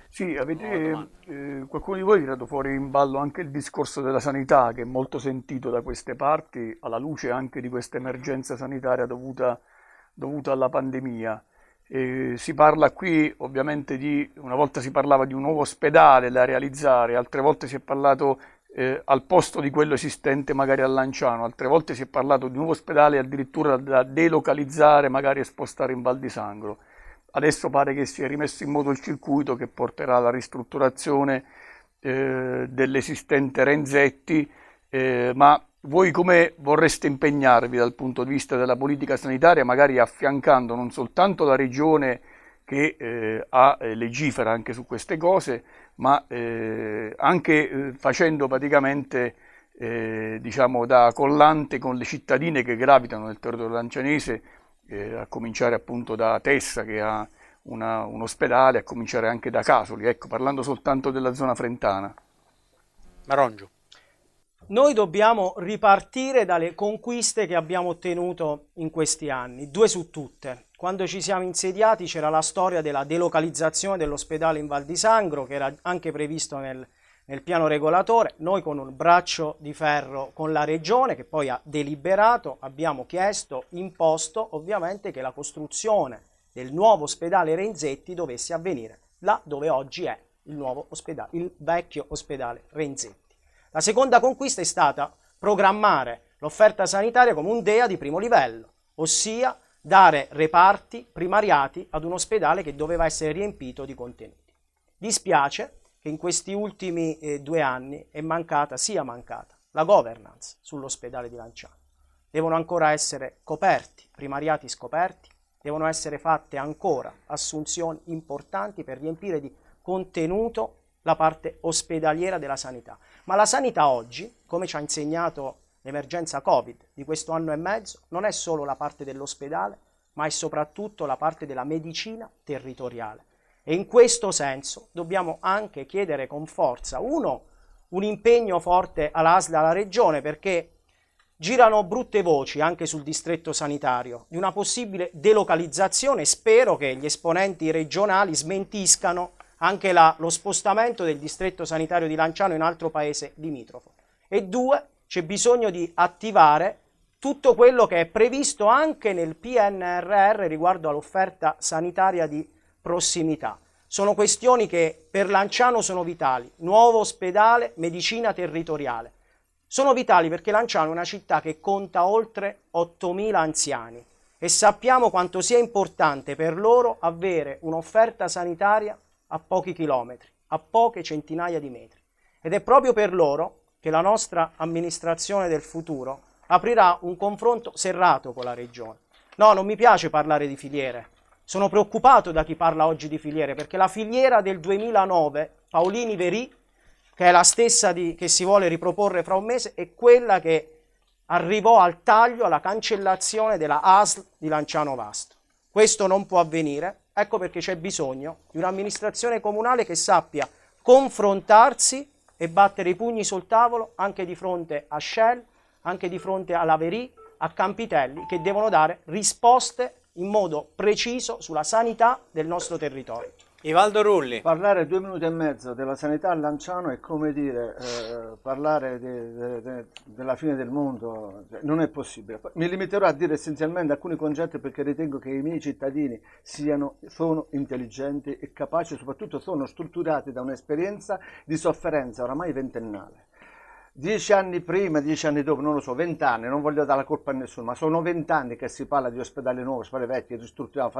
Sì, avete, eh, qualcuno di voi ha tirato fuori in ballo anche il discorso della sanità, che è molto sentito da queste parti, alla luce anche di questa emergenza sanitaria dovuta, dovuta alla pandemia. Eh, si parla qui ovviamente di, una volta si parlava di un nuovo ospedale da realizzare, altre volte si è parlato eh, al posto di quello esistente magari a Lanciano, altre volte si è parlato di un nuovo ospedale addirittura da delocalizzare, magari e spostare in Val di Sangro. Adesso pare che si è rimesso in moto il circuito che porterà alla ristrutturazione eh, dell'esistente Renzetti, eh, ma voi come vorreste impegnarvi dal punto di vista della politica sanitaria, magari affiancando non soltanto la regione che eh, ha, eh, legifera anche su queste cose, ma eh, anche eh, facendo praticamente eh, diciamo da collante con le cittadine che gravitano nel territorio lancianese, eh, a cominciare appunto da Tessa che ha una, un ospedale, a cominciare anche da Casoli, ecco, parlando soltanto della zona frentana. Marongio noi dobbiamo ripartire dalle conquiste che abbiamo ottenuto in questi anni, due su tutte. Quando ci siamo insediati c'era la storia della delocalizzazione dell'ospedale in Val di Sangro, che era anche previsto nel, nel piano regolatore. Noi con un braccio di ferro con la Regione, che poi ha deliberato, abbiamo chiesto, imposto ovviamente che la costruzione del nuovo ospedale Renzetti dovesse avvenire là dove oggi è il, ospedale, il vecchio ospedale Renzetti. La seconda conquista è stata programmare l'offerta sanitaria come un DEA di primo livello, ossia dare reparti primariati ad un ospedale che doveva essere riempito di contenuti. Dispiace che in questi ultimi eh, due anni è mancata, sia mancata, la governance sull'ospedale di Lanciano. Devono ancora essere coperti, primariati scoperti, devono essere fatte ancora assunzioni importanti per riempire di contenuto la parte ospedaliera della sanità. Ma la sanità oggi, come ci ha insegnato l'emergenza Covid di questo anno e mezzo, non è solo la parte dell'ospedale, ma è soprattutto la parte della medicina territoriale. E in questo senso dobbiamo anche chiedere con forza, uno, un impegno forte all'ASL e alla Regione, perché girano brutte voci anche sul distretto sanitario di una possibile delocalizzazione. Spero che gli esponenti regionali smentiscano anche la, lo spostamento del distretto sanitario di Lanciano in altro paese limitrofo. E due, c'è bisogno di attivare tutto quello che è previsto anche nel PNRR riguardo all'offerta sanitaria di prossimità. Sono questioni che per Lanciano sono vitali, nuovo ospedale, medicina territoriale. Sono vitali perché Lanciano è una città che conta oltre 8.000 anziani e sappiamo quanto sia importante per loro avere un'offerta sanitaria a pochi chilometri, a poche centinaia di metri. Ed è proprio per loro che la nostra amministrazione del futuro aprirà un confronto serrato con la Regione. No, non mi piace parlare di filiere. Sono preoccupato da chi parla oggi di filiere, perché la filiera del 2009, Paolini Verì, che è la stessa di, che si vuole riproporre fra un mese, è quella che arrivò al taglio, alla cancellazione della ASL di Lanciano Vasto. Questo non può avvenire Ecco perché c'è bisogno di un'amministrazione comunale che sappia confrontarsi e battere i pugni sul tavolo anche di fronte a Shell, anche di fronte alla Verì, a Campitelli, che devono dare risposte in modo preciso sulla sanità del nostro territorio. Ivaldo Rulli. Parlare due minuti e mezzo della sanità a Lanciano è come dire eh, parlare de, de, de, della fine del mondo, cioè, non è possibile. Mi limiterò a dire essenzialmente alcuni concetti perché ritengo che i miei cittadini siano, sono intelligenti e capaci, soprattutto sono strutturati da un'esperienza di sofferenza oramai ventennale dieci anni prima, dieci anni dopo, non lo so, vent'anni, non voglio dare la colpa a nessuno, ma sono vent'anni che si parla di ospedali nuovi, ospedali vecchi, ristrutturiamo.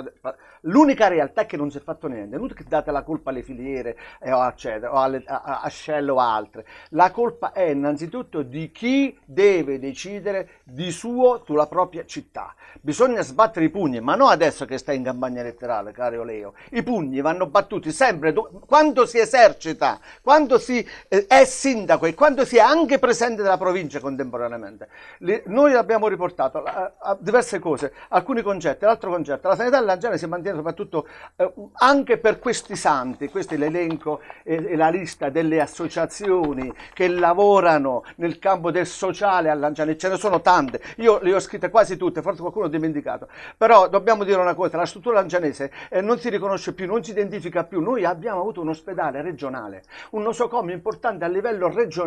L'unica realtà è che non si è fatto niente, non che date la colpa alle filiere, eh, o, eccetera, o alle, a, a, a Shell o altre. La colpa è innanzitutto di chi deve decidere di suo sulla propria città. Bisogna sbattere i pugni, ma non adesso che stai in campagna elettorale, caro Leo. I pugni vanno battuti sempre, quando si esercita, quando si eh, è sindaco e quando si è anche anche presente della provincia contemporaneamente. Le, noi abbiamo riportato la, a diverse cose, alcuni concetti, l'altro concetto. La sanità dell'anziano si mantiene soprattutto eh, anche per questi santi, questo è l'elenco e eh, la lista delle associazioni che lavorano nel campo del sociale all'anziano, e ce ne sono tante, io le ho scritte quasi tutte, forse qualcuno ha dimenticato, però dobbiamo dire una cosa, la struttura anzianese eh, non si riconosce più, non si identifica più, noi abbiamo avuto un ospedale regionale, un nosocomio importante a livello regionale,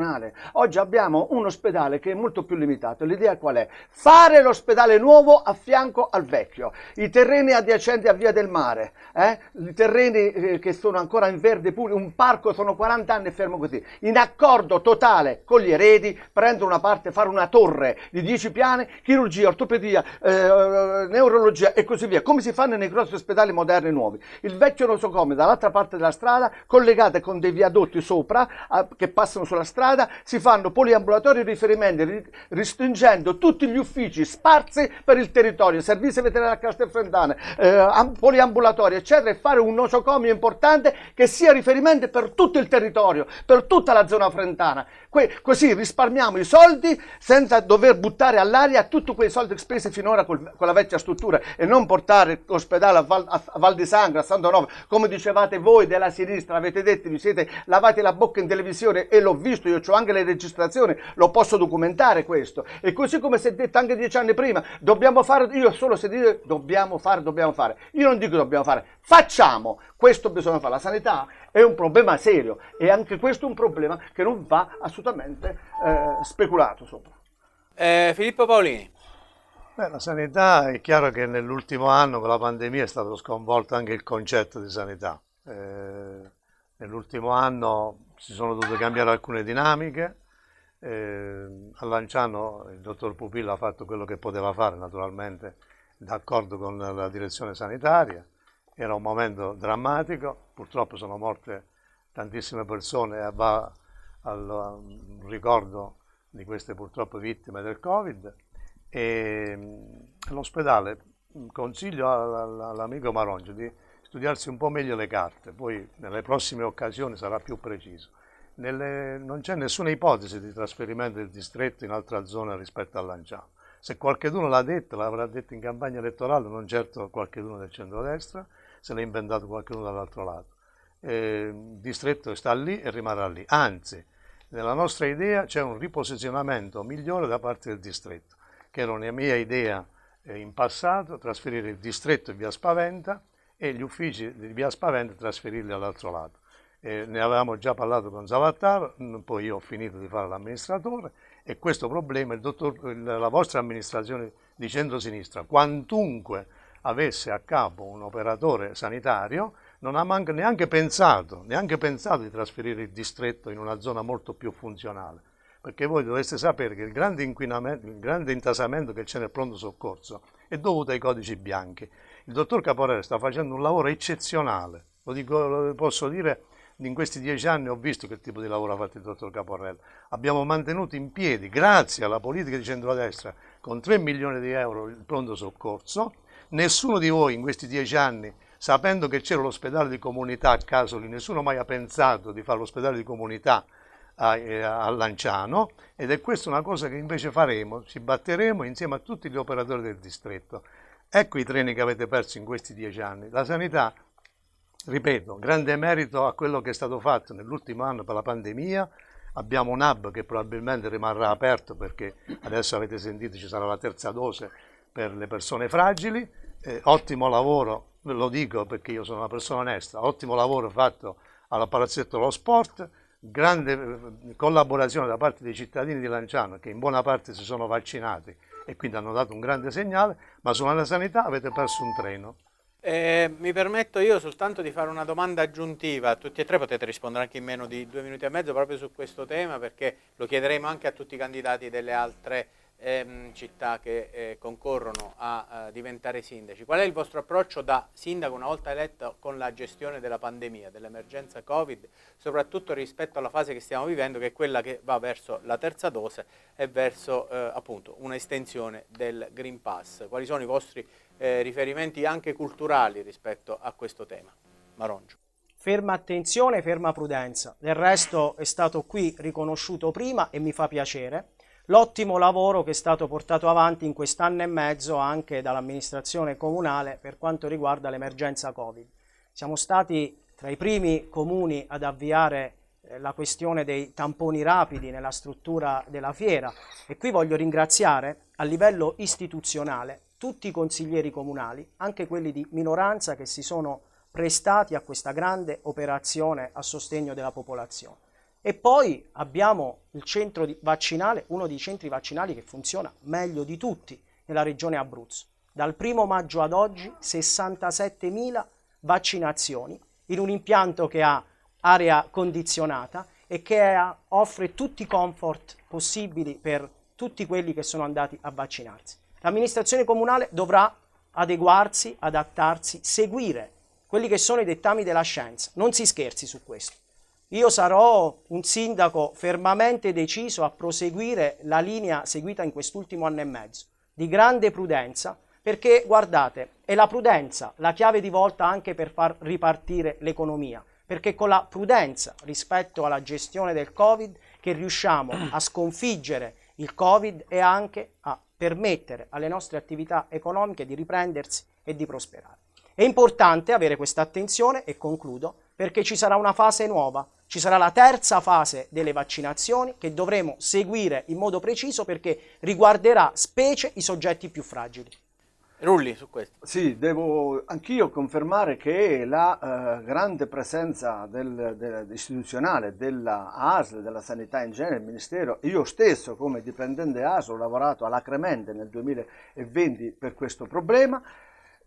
Oggi oggi abbiamo un ospedale che è molto più limitato. L'idea qual è? Fare l'ospedale nuovo a fianco al vecchio, i terreni adiacenti a Via del Mare, eh? i terreni eh, che sono ancora in verde pure, un parco sono 40 anni e fermo così, in accordo totale con gli eredi, prendere una parte, fare una torre di 10 piani, chirurgia, ortopedia, eh, neurologia e così via, come si fanno nei grossi ospedali moderni nuovi. Il vecchio nosocomio dall'altra parte della strada, collegate con dei viadotti sopra, che passano sulla strada, si fa fanno poliambulatori riferimenti, restringendo tutti gli uffici sparsi per il territorio, servizi veterinari a Castelfrentane, eh, poliambulatori, eccetera, e fare un nosocomio importante che sia riferimento per tutto il territorio, per tutta la zona frentana. Que così risparmiamo i soldi senza dover buttare all'aria tutti quei soldi spesi finora col, con la vecchia struttura e non portare l'ospedale a, Val a Val di Sangra, a Santonove, come dicevate voi della sinistra, avete detto, vi siete lavati la bocca in televisione e l'ho visto, io ho anche le registrazioni registrazione, lo posso documentare questo. E così come si è detto anche dieci anni prima, dobbiamo fare, io solo se dire dobbiamo fare, dobbiamo fare. Io non dico dobbiamo fare, facciamo, questo bisogna fare. La sanità è un problema serio e anche questo è un problema che non va assolutamente eh, speculato sopra. Eh, Filippo Paolini. Beh, la sanità è chiaro che nell'ultimo anno con la pandemia è stato sconvolto anche il concetto di sanità. Eh, nell'ultimo anno si sono dovute cambiare alcune dinamiche, eh, a Lanciano il dottor Pupillo ha fatto quello che poteva fare naturalmente d'accordo con la direzione sanitaria, era un momento drammatico, purtroppo sono morte tantissime persone e va al um, ricordo di queste purtroppo vittime del Covid e ehm, l'ospedale mm, consiglio all'amico Marongio di studiarsi un po' meglio le carte, poi nelle prossime occasioni sarà più preciso nelle, non c'è nessuna ipotesi di trasferimento del distretto in altra zona rispetto a Lanciano. Se qualcuno l'ha detto, l'avrà detto in campagna elettorale, non certo qualcuno del centro-destra, se l'ha inventato qualcuno dall'altro lato. Eh, il distretto sta lì e rimarrà lì. Anzi, nella nostra idea c'è un riposizionamento migliore da parte del distretto, che era una mia idea eh, in passato, trasferire il distretto in via Spaventa e gli uffici di via Spaventa trasferirli all'altro lato eh, ne avevamo già parlato con Zavattar, mm, poi io ho finito di fare l'amministratore e questo problema dottor, la vostra amministrazione di centro-sinistra, quantunque avesse a capo un operatore sanitario, non ha neanche pensato, neanche pensato di trasferire il distretto in una zona molto più funzionale, perché voi dovreste sapere che il grande, inquinamento, il grande intasamento che c'è nel pronto soccorso è dovuto ai codici bianchi. Il dottor Caporello sta facendo un lavoro eccezionale, lo, dico, lo posso dire in questi dieci anni ho visto che tipo di lavoro ha fatto il dottor Caporrello. Abbiamo mantenuto in piedi, grazie alla politica di centrodestra, con 3 milioni di euro il pronto soccorso. Nessuno di voi in questi dieci anni, sapendo che c'era l'ospedale di comunità a Casoli, nessuno mai ha pensato di fare l'ospedale di comunità a, eh, a, Lanciano ed è questa una cosa che invece faremo, ci batteremo insieme a tutti gli operatori del distretto. Ecco i treni che avete perso in questi dieci anni. La sanità ripeto, grande merito a quello che è stato fatto nell'ultimo anno per la pandemia. Abbiamo un hub che probabilmente rimarrà aperto perché adesso avete sentito ci sarà la terza dose per le persone fragili. Eh, ottimo lavoro, ve lo dico perché io sono una persona onesta, ottimo lavoro fatto alla Palazzetto dello Sport, grande eh, collaborazione da parte dei cittadini di Lanciano che in buona parte si sono vaccinati e quindi hanno dato un grande segnale, ma sulla sanità avete perso un treno. Eh, mi permetto io soltanto di fare una domanda aggiuntiva a tutti e tre, potete rispondere anche in meno di due minuti e mezzo proprio su questo tema perché lo chiederemo anche a tutti i candidati delle altre ehm, città che eh, concorrono a, a eh, diventare sindaci. Qual è il vostro approccio da sindaco una volta eletto con la gestione della pandemia, dell'emergenza Covid, soprattutto rispetto alla fase che stiamo vivendo che è quella che va verso la terza dose e verso eh, appunto un'estensione del Green Pass? Quali sono i vostri eh, riferimenti anche culturali rispetto a questo tema. Marongio. Ferma attenzione, ferma prudenza. Del resto è stato qui riconosciuto prima e mi fa piacere l'ottimo lavoro che è stato portato avanti in quest'anno e mezzo anche dall'amministrazione comunale per quanto riguarda l'emergenza Covid. Siamo stati tra i primi comuni ad avviare eh, la questione dei tamponi rapidi nella struttura della fiera e qui voglio ringraziare a livello istituzionale tutti i consiglieri comunali, anche quelli di minoranza che si sono prestati a questa grande operazione a sostegno della popolazione. E poi abbiamo il centro vaccinale, uno dei centri vaccinali che funziona meglio di tutti nella regione Abruzzo. Dal primo maggio ad oggi 67.000 vaccinazioni in un impianto che ha area condizionata e che offre tutti i comfort possibili per tutti quelli che sono andati a vaccinarsi. L'amministrazione comunale dovrà adeguarsi, adattarsi, seguire quelli che sono i dettami della scienza. Non si scherzi su questo. Io sarò un sindaco fermamente deciso a proseguire la linea seguita in quest'ultimo anno e mezzo, di grande prudenza, perché guardate, è la prudenza la chiave di volta anche per far ripartire l'economia, perché con la prudenza rispetto alla gestione del Covid che riusciamo a sconfiggere il Covid e anche a permettere alle nostre attività economiche di riprendersi e di prosperare. È importante avere questa attenzione e concludo perché ci sarà una fase nuova, ci sarà la terza fase delle vaccinazioni che dovremo seguire in modo preciso perché riguarderà specie i soggetti più fragili. Rulli su questo. Sì, devo anch'io confermare che la eh, grande presenza del, del, istituzionale della ASL, della sanità in genere, del Ministero, io stesso come dipendente ASL ho lavorato alacremente nel 2020 per questo problema,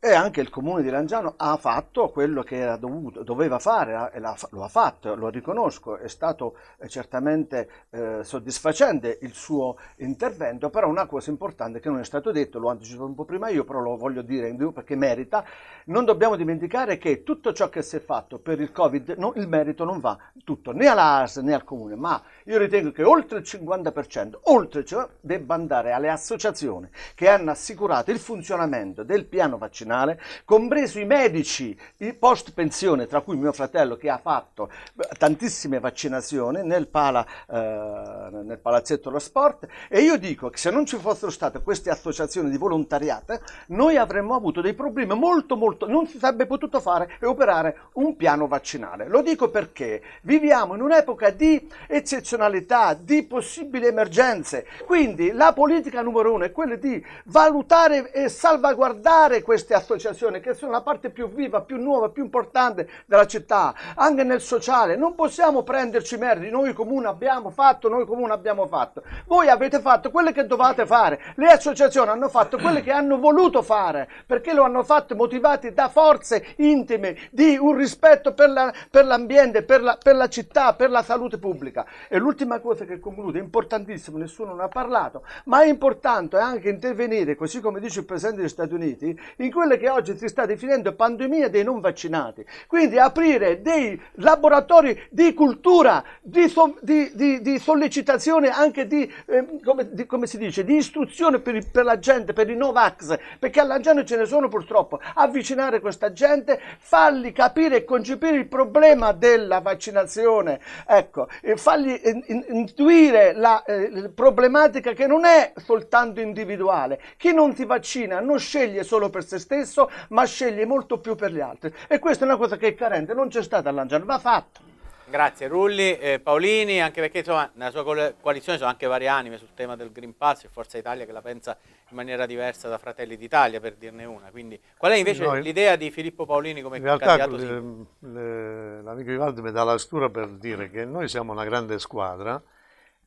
e anche il comune di Lanzano ha fatto quello che era dovuto, doveva fare, lo ha fatto, lo riconosco, è stato eh, certamente eh, soddisfacente il suo intervento, però una cosa importante che non è stato detto, l'ho anticipato un po' prima io, però lo voglio dire in più perché merita, non dobbiamo dimenticare che tutto ciò che si è fatto per il Covid, no, il merito non va tutto né all'AS né al comune, ma io ritengo che oltre il 50%, oltre ciò, debba andare alle associazioni che hanno assicurato il funzionamento del piano vaccinale, compreso i medici post pensione, tra cui mio fratello che ha fatto tantissime vaccinazioni nel, pala, eh, nel palazzetto dello sport e io dico che se non ci fossero state queste associazioni di volontariato, noi avremmo avuto dei problemi molto molto, non si sarebbe potuto fare e operare un piano vaccinale. Lo dico perché viviamo in un'epoca di eccezionalità eccezionalità, di possibili emergenze. Quindi la politica numero uno è quella di valutare e salvaguardare queste associazioni che sono la parte più viva, più nuova, più importante della città, anche nel sociale. Non possiamo prenderci meriti, noi comune abbiamo fatto, noi comune abbiamo fatto. Voi avete fatto quello che dovete fare, le associazioni hanno fatto quello che hanno voluto fare, perché lo hanno fatto motivati da forze intime, di un rispetto per l'ambiente, la, per, per, per la città, per la salute pubblica. E l'ultima cosa che concludo, è importantissimo, nessuno ne ha parlato, ma è importante anche intervenire, così come dice il Presidente degli Stati Uniti, in quella che oggi si sta definendo pandemia dei non vaccinati. Quindi aprire dei laboratori di cultura, di, so, di, di, di sollecitazione, anche di, eh, come, come, si dice, di istruzione per, per la gente, per i Novax, perché alla gente ce ne sono purtroppo. Avvicinare questa gente, fargli capire e concepire il problema della vaccinazione, ecco, e fargli eh, intuire la eh, problematica che non è soltanto individuale. Chi non si vaccina non sceglie solo per se stesso, ma sceglie molto più per gli altri. E questa è una cosa che è carente, non c'è stata a Lanciano, va fatto. Grazie Rulli, eh, Paolini, anche perché insomma, nella sua coalizione sono anche varie anime sul tema del Green Pass e Forza Italia che la pensa in maniera diversa da Fratelli d'Italia per dirne una. Quindi, qual è invece no, l'idea di Filippo Paolini come in realtà, candidato? L'amico Ivaldi mi dà la stura per dire che noi siamo una grande squadra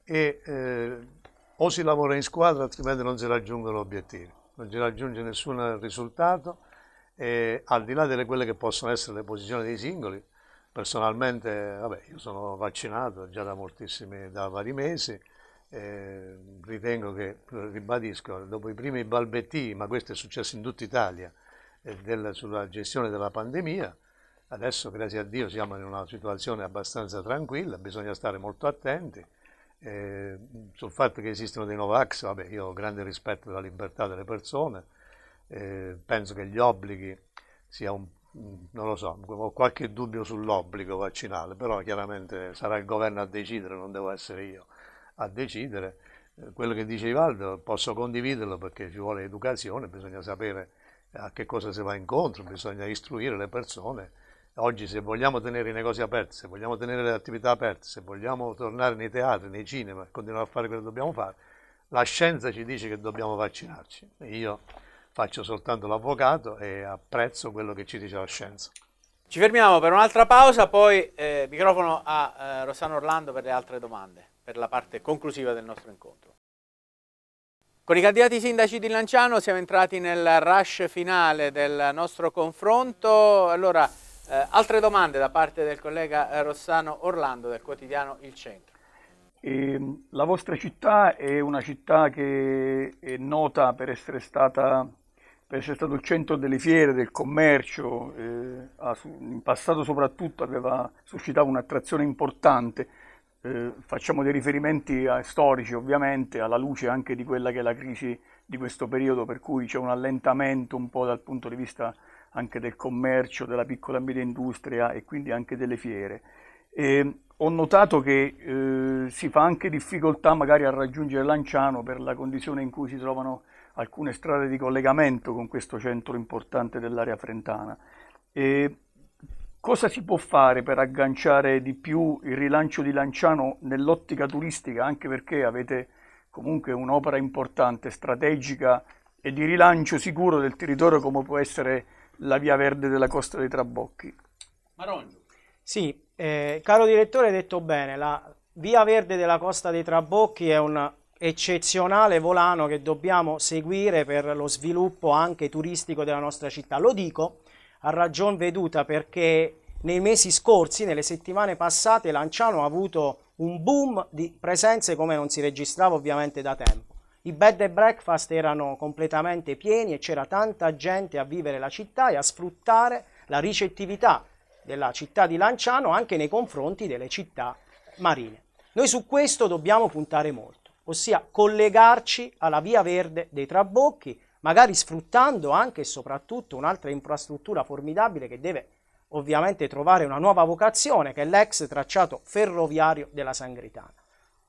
e eh, o si lavora in squadra altrimenti non si raggiungono gli obiettivi, non si raggiunge nessun risultato e, al di là delle quelle che possono essere le posizioni dei singoli Personalmente, vabbè, io sono vaccinato già da moltissimi, da vari mesi, eh, ritengo che, ribadisco, dopo i primi balbetti, ma questo è successo in tutta Italia, eh, sulla gestione della pandemia, adesso grazie a Dio siamo in una situazione abbastanza tranquilla, bisogna stare molto attenti. Eh, sul fatto che esistono dei Novax, vabbè, io ho grande rispetto della libertà delle persone, penso che gli obblighi sia un Mm, non lo so, ho qualche dubbio sull'obbligo vaccinale, però chiaramente sarà il governo a decidere, non devo essere io a decidere. Eh, quello che dice Ivaldo posso condividerlo perché ci vuole educazione, bisogna sapere eh, a che cosa si va incontro, bisogna istruire le persone. Oggi se vogliamo tenere i negozi aperti, se vogliamo tenere le attività aperte, se vogliamo tornare nei teatri, nei cinema, e continuare a fare quello che dobbiamo fare, la scienza ci dice che dobbiamo vaccinarci. Io faccio soltanto l'avvocato e apprezzo quello che ci dice la scienza. Ci fermiamo per un'altra pausa, poi eh, microfono a eh, Rossano Orlando per le altre domande, per la parte conclusiva del nostro incontro. Con i candidati sindaci di Lanciano siamo entrati nel rush finale del nostro confronto. Allora, eh, altre domande da parte del collega eh, Rossano Orlando del quotidiano Il Centro. Ehm, la vostra città è una città che è nota per essere stata per essere stato il centro delle fiere, del commercio, eh, ha, in passato soprattutto aveva suscitato un'attrazione importante. Eh, facciamo dei riferimenti a, eh, storici ovviamente, alla luce anche di quella che è la crisi di questo periodo, per cui c'è un allentamento un po' dal punto di vista anche del commercio, della piccola e media industria e quindi anche delle fiere. E ho notato che eh, si fa anche difficoltà magari a raggiungere Lanciano per la condizione in cui si trovano alcune strade di collegamento con questo centro importante dell'area frentana. E cosa si può fare per agganciare di più il rilancio di Lanciano nell'ottica turistica, anche perché avete comunque un'opera importante, strategica e di rilancio sicuro del territorio come può essere la Via Verde della Costa dei Trabocchi? Marongio. Sì, eh, caro direttore, hai detto bene, la Via Verde della Costa dei Trabocchi è un eccezionale volano che dobbiamo seguire per lo sviluppo anche turistico della nostra città. Lo dico a ragion veduta perché nei mesi scorsi, nelle settimane passate, Lanciano ha avuto un boom di presenze come non si registrava ovviamente da tempo. I bed and breakfast erano completamente pieni e c'era tanta gente a vivere la città e a sfruttare la ricettività della città di Lanciano anche nei confronti delle città marine. Noi su questo dobbiamo puntare molto ossia collegarci alla via verde dei Trabocchi, magari sfruttando anche e soprattutto un'altra infrastruttura formidabile che deve ovviamente trovare una nuova vocazione, che è l'ex tracciato ferroviario della Sangritana.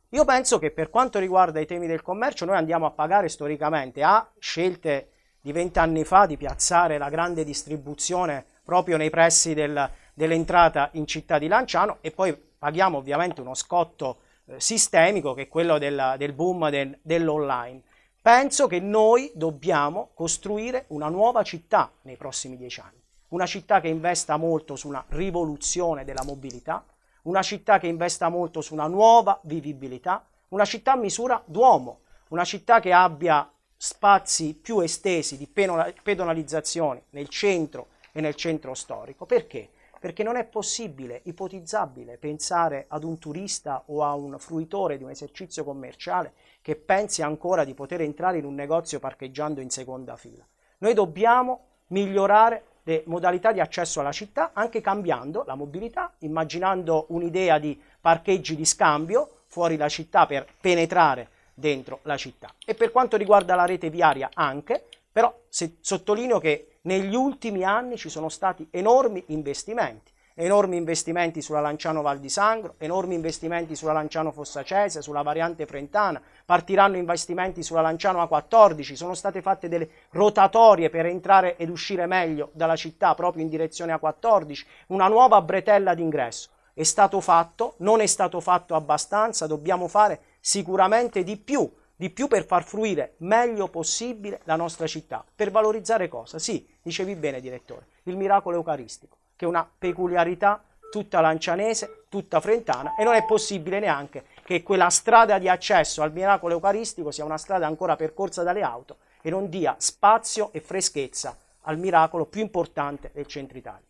Io penso che per quanto riguarda i temi del commercio noi andiamo a pagare storicamente a scelte di vent'anni fa di piazzare la grande distribuzione proprio nei pressi del, dell'entrata in città di Lanciano e poi paghiamo ovviamente uno scotto sistemico che è quello della, del boom del, dell'online. Penso che noi dobbiamo costruire una nuova città nei prossimi dieci anni, una città che investa molto su una rivoluzione della mobilità, una città che investa molto su una nuova vivibilità, una città a misura d'uomo, una città che abbia spazi più estesi di pedonalizzazione nel centro e nel centro storico. Perché? perché non è possibile, ipotizzabile, pensare ad un turista o a un fruitore di un esercizio commerciale che pensi ancora di poter entrare in un negozio parcheggiando in seconda fila. Noi dobbiamo migliorare le modalità di accesso alla città, anche cambiando la mobilità, immaginando un'idea di parcheggi di scambio fuori la città per penetrare dentro la città. E per quanto riguarda la rete viaria anche, però se, sottolineo che negli ultimi anni ci sono stati enormi investimenti, enormi investimenti sulla Lanciano Val di Sangro, enormi investimenti sulla Lanciano Fossacese, sulla variante Frentana, partiranno investimenti sulla Lanciano A14, sono state fatte delle rotatorie per entrare ed uscire meglio dalla città proprio in direzione A14, una nuova bretella d'ingresso. È stato fatto, non è stato fatto abbastanza, dobbiamo fare sicuramente di più di più per far fruire meglio possibile la nostra città. Per valorizzare cosa? Sì, dicevi bene direttore, il miracolo eucaristico, che è una peculiarità tutta lancianese, tutta frentana e non è possibile neanche che quella strada di accesso al miracolo eucaristico sia una strada ancora percorsa dalle auto e non dia spazio e freschezza al miracolo più importante del centro Italia.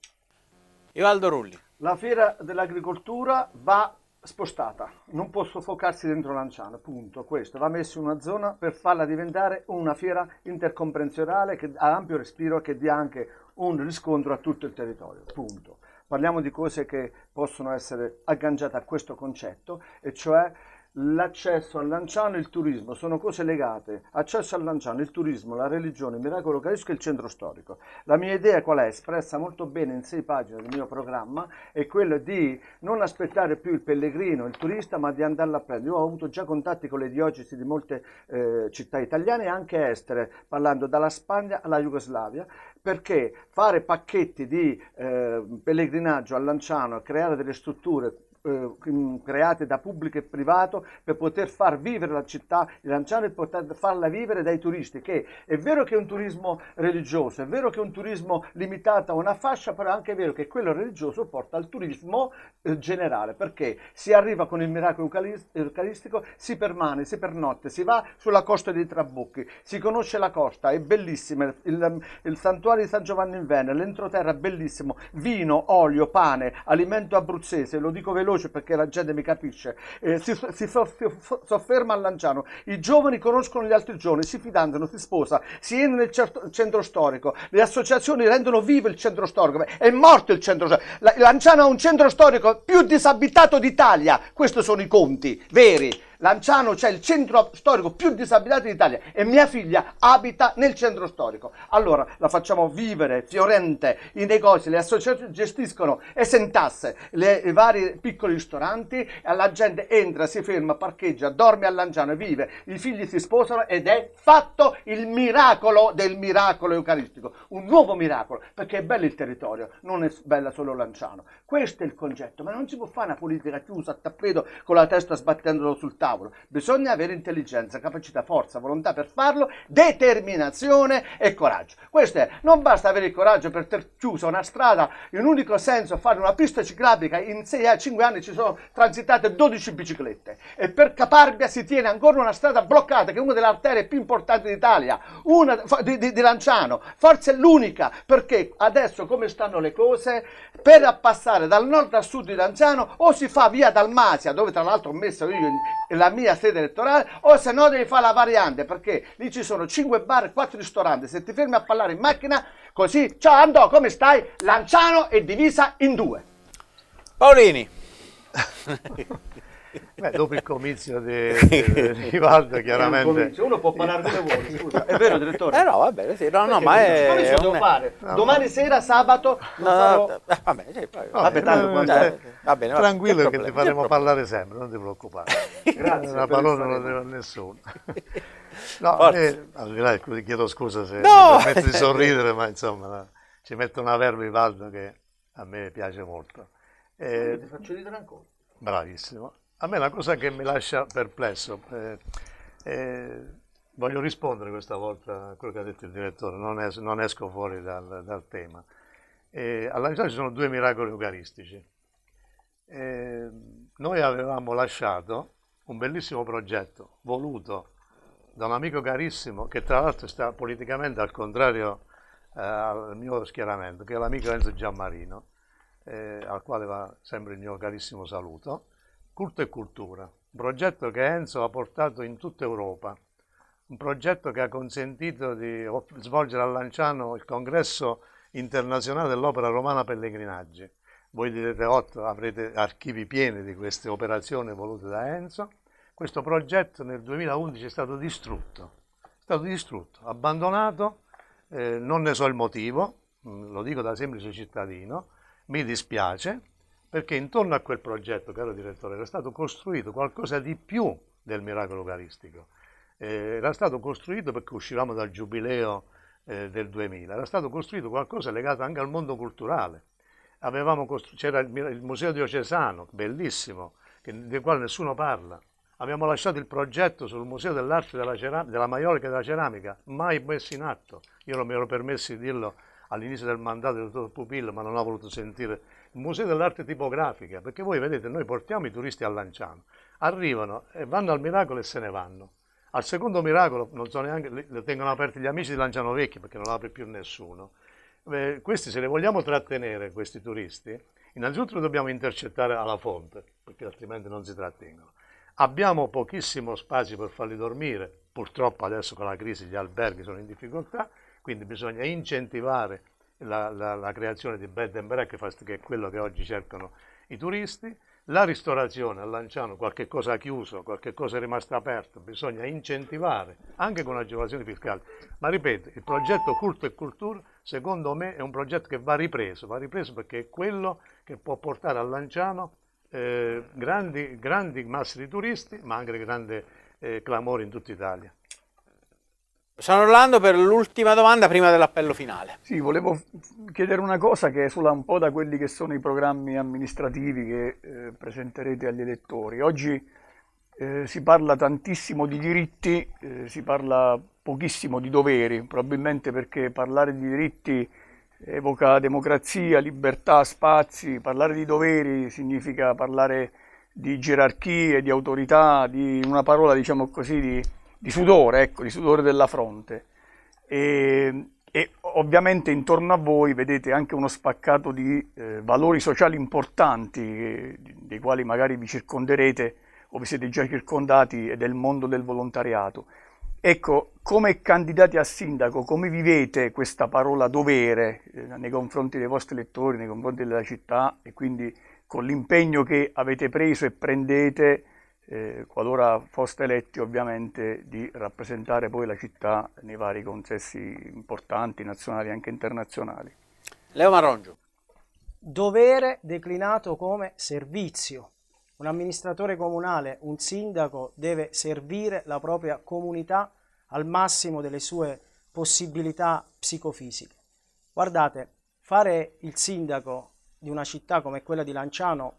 Evaldo Rulli. La fiera dell'agricoltura va spostata, non può soffocarsi dentro Lanciano, punto, questo, va messo in una zona per farla diventare una fiera intercomprensionale che ha ampio respiro e che dia anche un riscontro a tutto il territorio, punto. Parliamo di cose che possono essere agganciate a questo concetto, e cioè l'accesso a Lanciano e il turismo sono cose legate. Accesso a Lanciano, il turismo, la religione, il miracolo carisco e il centro storico. La mia idea qual è? Espressa molto bene in sei pagine del mio programma è quella di non aspettare più il pellegrino, il turista, ma di andarla a prendere. Io ho avuto già contatti con le diocesi di molte eh, città italiane e anche estere, parlando dalla Spagna alla Jugoslavia, perché fare pacchetti di eh, pellegrinaggio a Lanciano, creare delle strutture eh, mm, create da pubblico e privato per poter far vivere la città di Lanciano e poter farla vivere dai turisti, che è vero che è un turismo religioso, è vero che è un turismo limitato a una fascia, però è anche vero che quello religioso porta al turismo eh, generale, perché si arriva con il miracolo eucaristico, si permane, si pernotte, si va sulla costa dei Trabucchi, si conosce la costa, è bellissima, il, il santuario di San Giovanni in Venere, l'entroterra è bellissimo, vino, olio, pane, alimento abruzzese, lo dico veloce, veloce perché la gente mi capisce, eh, si, si, sofferma a Lanciano, i giovani conoscono gli altri giovani, si fidanzano, si sposa, si entra nel certo, centro storico, le associazioni rendono vivo il centro storico, è morto il centro storico, Lanciano ha un centro storico più disabitato d'Italia, questi sono i conti veri. Lanciano c'è cioè, il centro storico più disabitato d'Italia e mia figlia abita nel centro storico. Allora la facciamo vivere, fiorente, i negozi, le associazioni gestiscono e sentasse le, i vari piccoli ristoranti, la gente entra, si ferma, parcheggia, dorme a Lanciano, e vive, i figli si sposano ed è fatto il miracolo del miracolo eucaristico, un nuovo miracolo, perché è bello il territorio, non è bella solo Lanciano. Questo è il concetto, ma non si può fare una politica chiusa a tappeto con la testa sbattendolo sul tavolo tavolo. Bisogna avere intelligenza, capacità, forza, volontà per farlo, determinazione e coraggio. Questo è, non basta avere il coraggio per ter chiuso una strada in un unico senso, fare una pista ciclabile, in 6-5 anni ci sono transitate 12 biciclette e per Caparbia si tiene ancora una strada bloccata che è una delle arterie più importanti d'Italia, una di, di, di Lanciano, forse l'unica perché adesso come stanno le cose, per passare dal nord al sud di Lanciano o si fa via Dalmasia, dove tra l'altro ho messo io il la mia sede elettorale o se no devi fare la variante perché lì ci sono 5 bar e 4 ristoranti se ti fermi a parlare in macchina così ciao Andò come stai Lanciano è divisa in due Paolini Beh, dopo il comizio di, di Rivaldo, chiaramente. Uno può parlare come vuole, scusa. È vero, direttore? Eh no, va bene, sì. No, no, ma è... devo fare? No, Domani no. sera, sabato, no, farò... Va bene, cioè, poi... va bene, va bene, va bene Tranquillo che, che ti faremo certo. parlare sempre, non ti preoccupare. Grazie. Una parola non la nessuno. No, eh, al di là, chiedo scusa se no! mi permetto di sorridere, ma insomma, ci metto una verba Rivaldo che a me piace molto. Eh, ti faccio ridere ancora. Bravissimo a me la cosa che mi lascia perplesso, eh, eh, voglio rispondere questa volta a quello che ha detto il direttore, non, es non esco fuori dal, dal tema. Eh, alla Italia ci sono due miracoli eucaristici. Eh, noi avevamo lasciato un bellissimo progetto voluto da un amico carissimo che tra l'altro sta politicamente al contrario eh, al mio schieramento, che è l'amico Enzo Giammarino, eh, al quale va sempre il mio carissimo saluto. Culto e Cultura, un progetto che Enzo ha portato in tutta Europa, un progetto che ha consentito di svolgere a Lanciano il congresso internazionale dell'opera romana Pellegrinaggi. Voi direte, Otto, avrete archivi pieni di queste operazioni volute da Enzo. Questo progetto nel 2011 è stato distrutto, è stato distrutto, abbandonato, eh, non ne so il motivo, mm, lo dico da semplice cittadino, mi dispiace, perché intorno a quel progetto, caro direttore, era stato costruito qualcosa di più del miracolo eucaristico. Eh, era stato costruito perché uscivamo dal giubileo eh, del 2000, era stato costruito qualcosa legato anche al mondo culturale. Costru- c'era il, il, Museo Diocesano, bellissimo, che, del quale nessuno parla. Abbiamo lasciato il progetto sul Museo dell'Arte della, Cera- della Maiolica e della Ceramica, mai messo in atto. Io non mi ero permesso di dirlo all'inizio del mandato del dottor Pupillo, ma non ho voluto sentire il Museo dell'Arte Tipografica, perché voi vedete, noi portiamo i turisti a Lanciano, arrivano e vanno al miracolo e se ne vanno. Al secondo miracolo, non so neanche, le tengono aperti gli amici di Lanciano Vecchio perché non lo apre più nessuno. Eh, questi, se li vogliamo trattenere, questi turisti, innanzitutto li dobbiamo intercettare alla fonte, perché altrimenti non si trattengono. Abbiamo pochissimo spazio per farli dormire, purtroppo adesso con la crisi gli alberghi sono in difficoltà, quindi bisogna incentivare la, la, la creazione di bed and breakfast, che è quello che oggi cercano i turisti, la ristorazione a Lanciano, qualche cosa ha chiuso, qualche cosa è rimasta aperta, bisogna incentivare anche con agevolazioni fiscali. Ma ripeto, il progetto Culto e Cultura, secondo me, è un progetto che va ripreso, va ripreso perché è quello che può portare a Lanciano eh, grandi, grandi, masse di turisti, ma anche grande eh, clamore in tutta Italia. San Orlando per l'ultima domanda prima dell'appello finale. Sì, volevo chiedere una cosa che esula un po' da quelli che sono i programmi amministrativi che eh, presenterete agli elettori. Oggi eh, si parla tantissimo di diritti, eh, si parla pochissimo di doveri, probabilmente perché parlare di diritti evoca democrazia, libertà, spazi, parlare di doveri significa parlare di gerarchie, di autorità, di una parola diciamo così di di sudore, ecco, di sudore della fronte. E, e ovviamente intorno a voi vedete anche uno spaccato di eh, valori sociali importanti, eh, dei quali magari vi circonderete o vi siete già circondati, e del mondo del volontariato. Ecco, come candidati a sindaco, come vivete questa parola dovere eh, nei confronti dei vostri elettori, nei confronti della città e quindi con l'impegno che avete preso e prendete eh, qualora foste eletti ovviamente di rappresentare poi la città nei vari consessi importanti, nazionali e anche internazionali. Leo Marongio. Dovere declinato come servizio. Un amministratore comunale, un sindaco deve servire la propria comunità al massimo delle sue possibilità psicofisiche. Guardate, fare il sindaco di una città come quella di Lanciano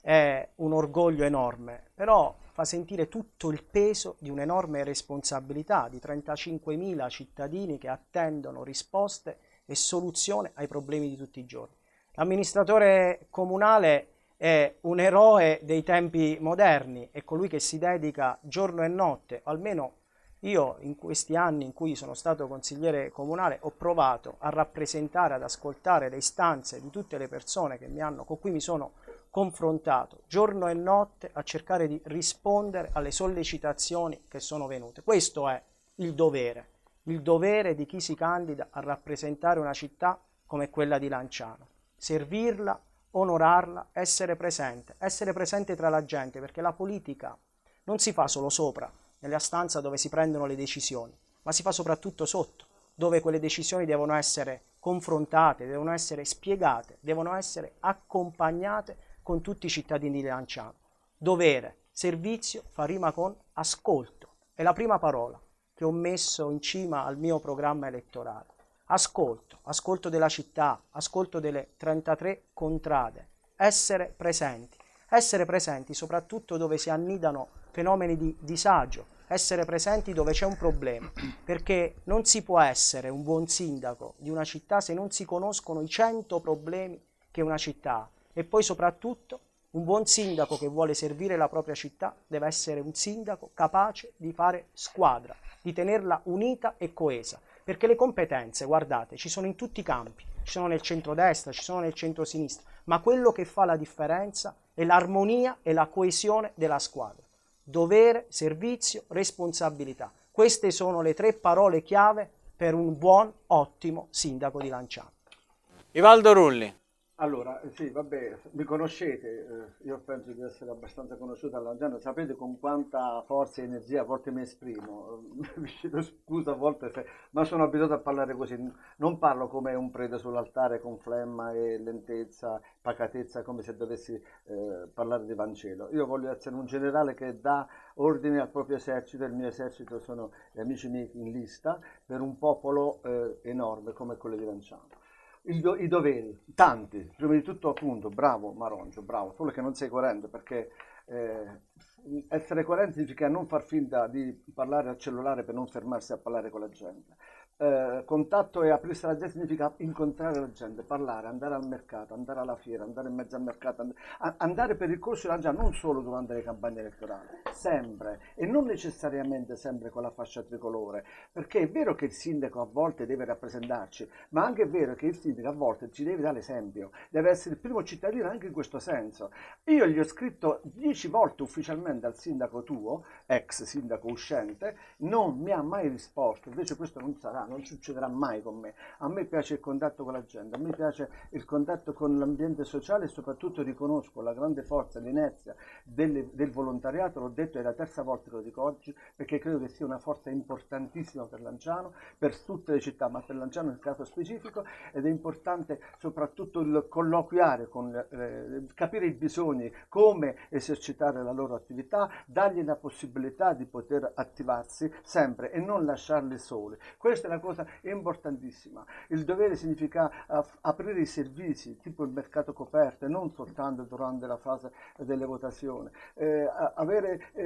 è un orgoglio enorme, però fa sentire tutto il peso di un'enorme responsabilità di 35.000 cittadini che attendono risposte e soluzione ai problemi di tutti i giorni. L'amministratore comunale è un eroe dei tempi moderni, è colui che si dedica giorno e notte, almeno io in questi anni in cui sono stato consigliere comunale ho provato a rappresentare, ad ascoltare le istanze di tutte le persone mi hanno, con cui mi sono confrontato giorno e notte a cercare di rispondere alle sollecitazioni che sono venute. Questo è il dovere, il dovere di chi si candida a rappresentare una città come quella di Lanciano, servirla, onorarla, essere presente, essere presente tra la gente, perché la politica non si fa solo sopra, nella stanza dove si prendono le decisioni, ma si fa soprattutto sotto, dove quelle decisioni devono essere confrontate, devono essere spiegate, devono essere accompagnate con tutti i cittadini di Lanciano. Dovere, servizio fa rima con ascolto. È la prima parola che ho messo in cima al mio programma elettorale. Ascolto, ascolto della città, ascolto delle 33 contrade, essere presenti, essere presenti soprattutto dove si annidano fenomeni di disagio, essere presenti dove c'è un problema, perché non si può essere un buon sindaco di una città se non si conoscono i 100 problemi che una città ha. E poi soprattutto un buon sindaco che vuole servire la propria città deve essere un sindaco capace di fare squadra, di tenerla unita e coesa, perché le competenze, guardate, ci sono in tutti i campi, ci sono nel centro-destra, ci sono nel centro-sinistra, ma quello che fa la differenza è l'armonia e la coesione della squadra. Dovere, servizio, responsabilità. Queste sono le tre parole chiave per un buon, ottimo sindaco di Lanciano. Ivaldo Rulli. Allora, eh, sì, vabbè, mi conoscete, eh, io penso di essere abbastanza conosciuto all'Angiano, sapete con quanta forza e energia a volte mi esprimo, mi chiedo scusa a volte, se, ma sono abituato a parlare così, non parlo come un prete sull'altare con flemma e lentezza, pacatezza, come se dovessi eh, parlare di Vangelo. Io voglio essere un generale che dà ordine al proprio esercito, il mio esercito sono gli amici miei in lista, per un popolo eh, enorme come quello di Lanciano do, i doveri, tanti, prima di tutto appunto, bravo Maroncio, bravo, solo che non sei coerente perché eh, essere coerente significa non far finta di parlare al cellulare per non fermarsi a parlare con la gente. Eh, contatto e aprirsi alla gente significa incontrare la gente, parlare, andare al mercato, andare alla fiera, andare in mezzo al mercato, and- andare per il corso della già non solo durante le campagne elettorali, sempre e non necessariamente sempre con la fascia tricolore, perché è vero che il sindaco a volte deve rappresentarci, ma anche è vero che il sindaco a volte ci deve dare esempio, deve essere il primo cittadino anche in questo senso. Io gli ho scritto dieci volte ufficialmente al sindaco tuo, ex sindaco uscente, non mi ha mai risposto, invece questo non sarà non succederà mai con me. A me piace il contatto con la gente, a me piace il contatto con l'ambiente sociale e soprattutto riconosco la grande forza, l'inerzia del, del volontariato, l'ho detto è la terza volta che lo dico oggi, perché credo che sia una forza importantissima per Lanciano, per tutte le città, ma per Lanciano nel caso specifico, ed è importante soprattutto il colloquiare, con, eh, capire i bisogni, come esercitare la loro attività, dargli la possibilità di poter attivarsi sempre e non lasciarli soli. Questa è la cosa importantissima. Il dovere significa aprire i servizi, tipo il mercato coperto, non soltanto durante la fase delle votazioni. Eh, avere eh,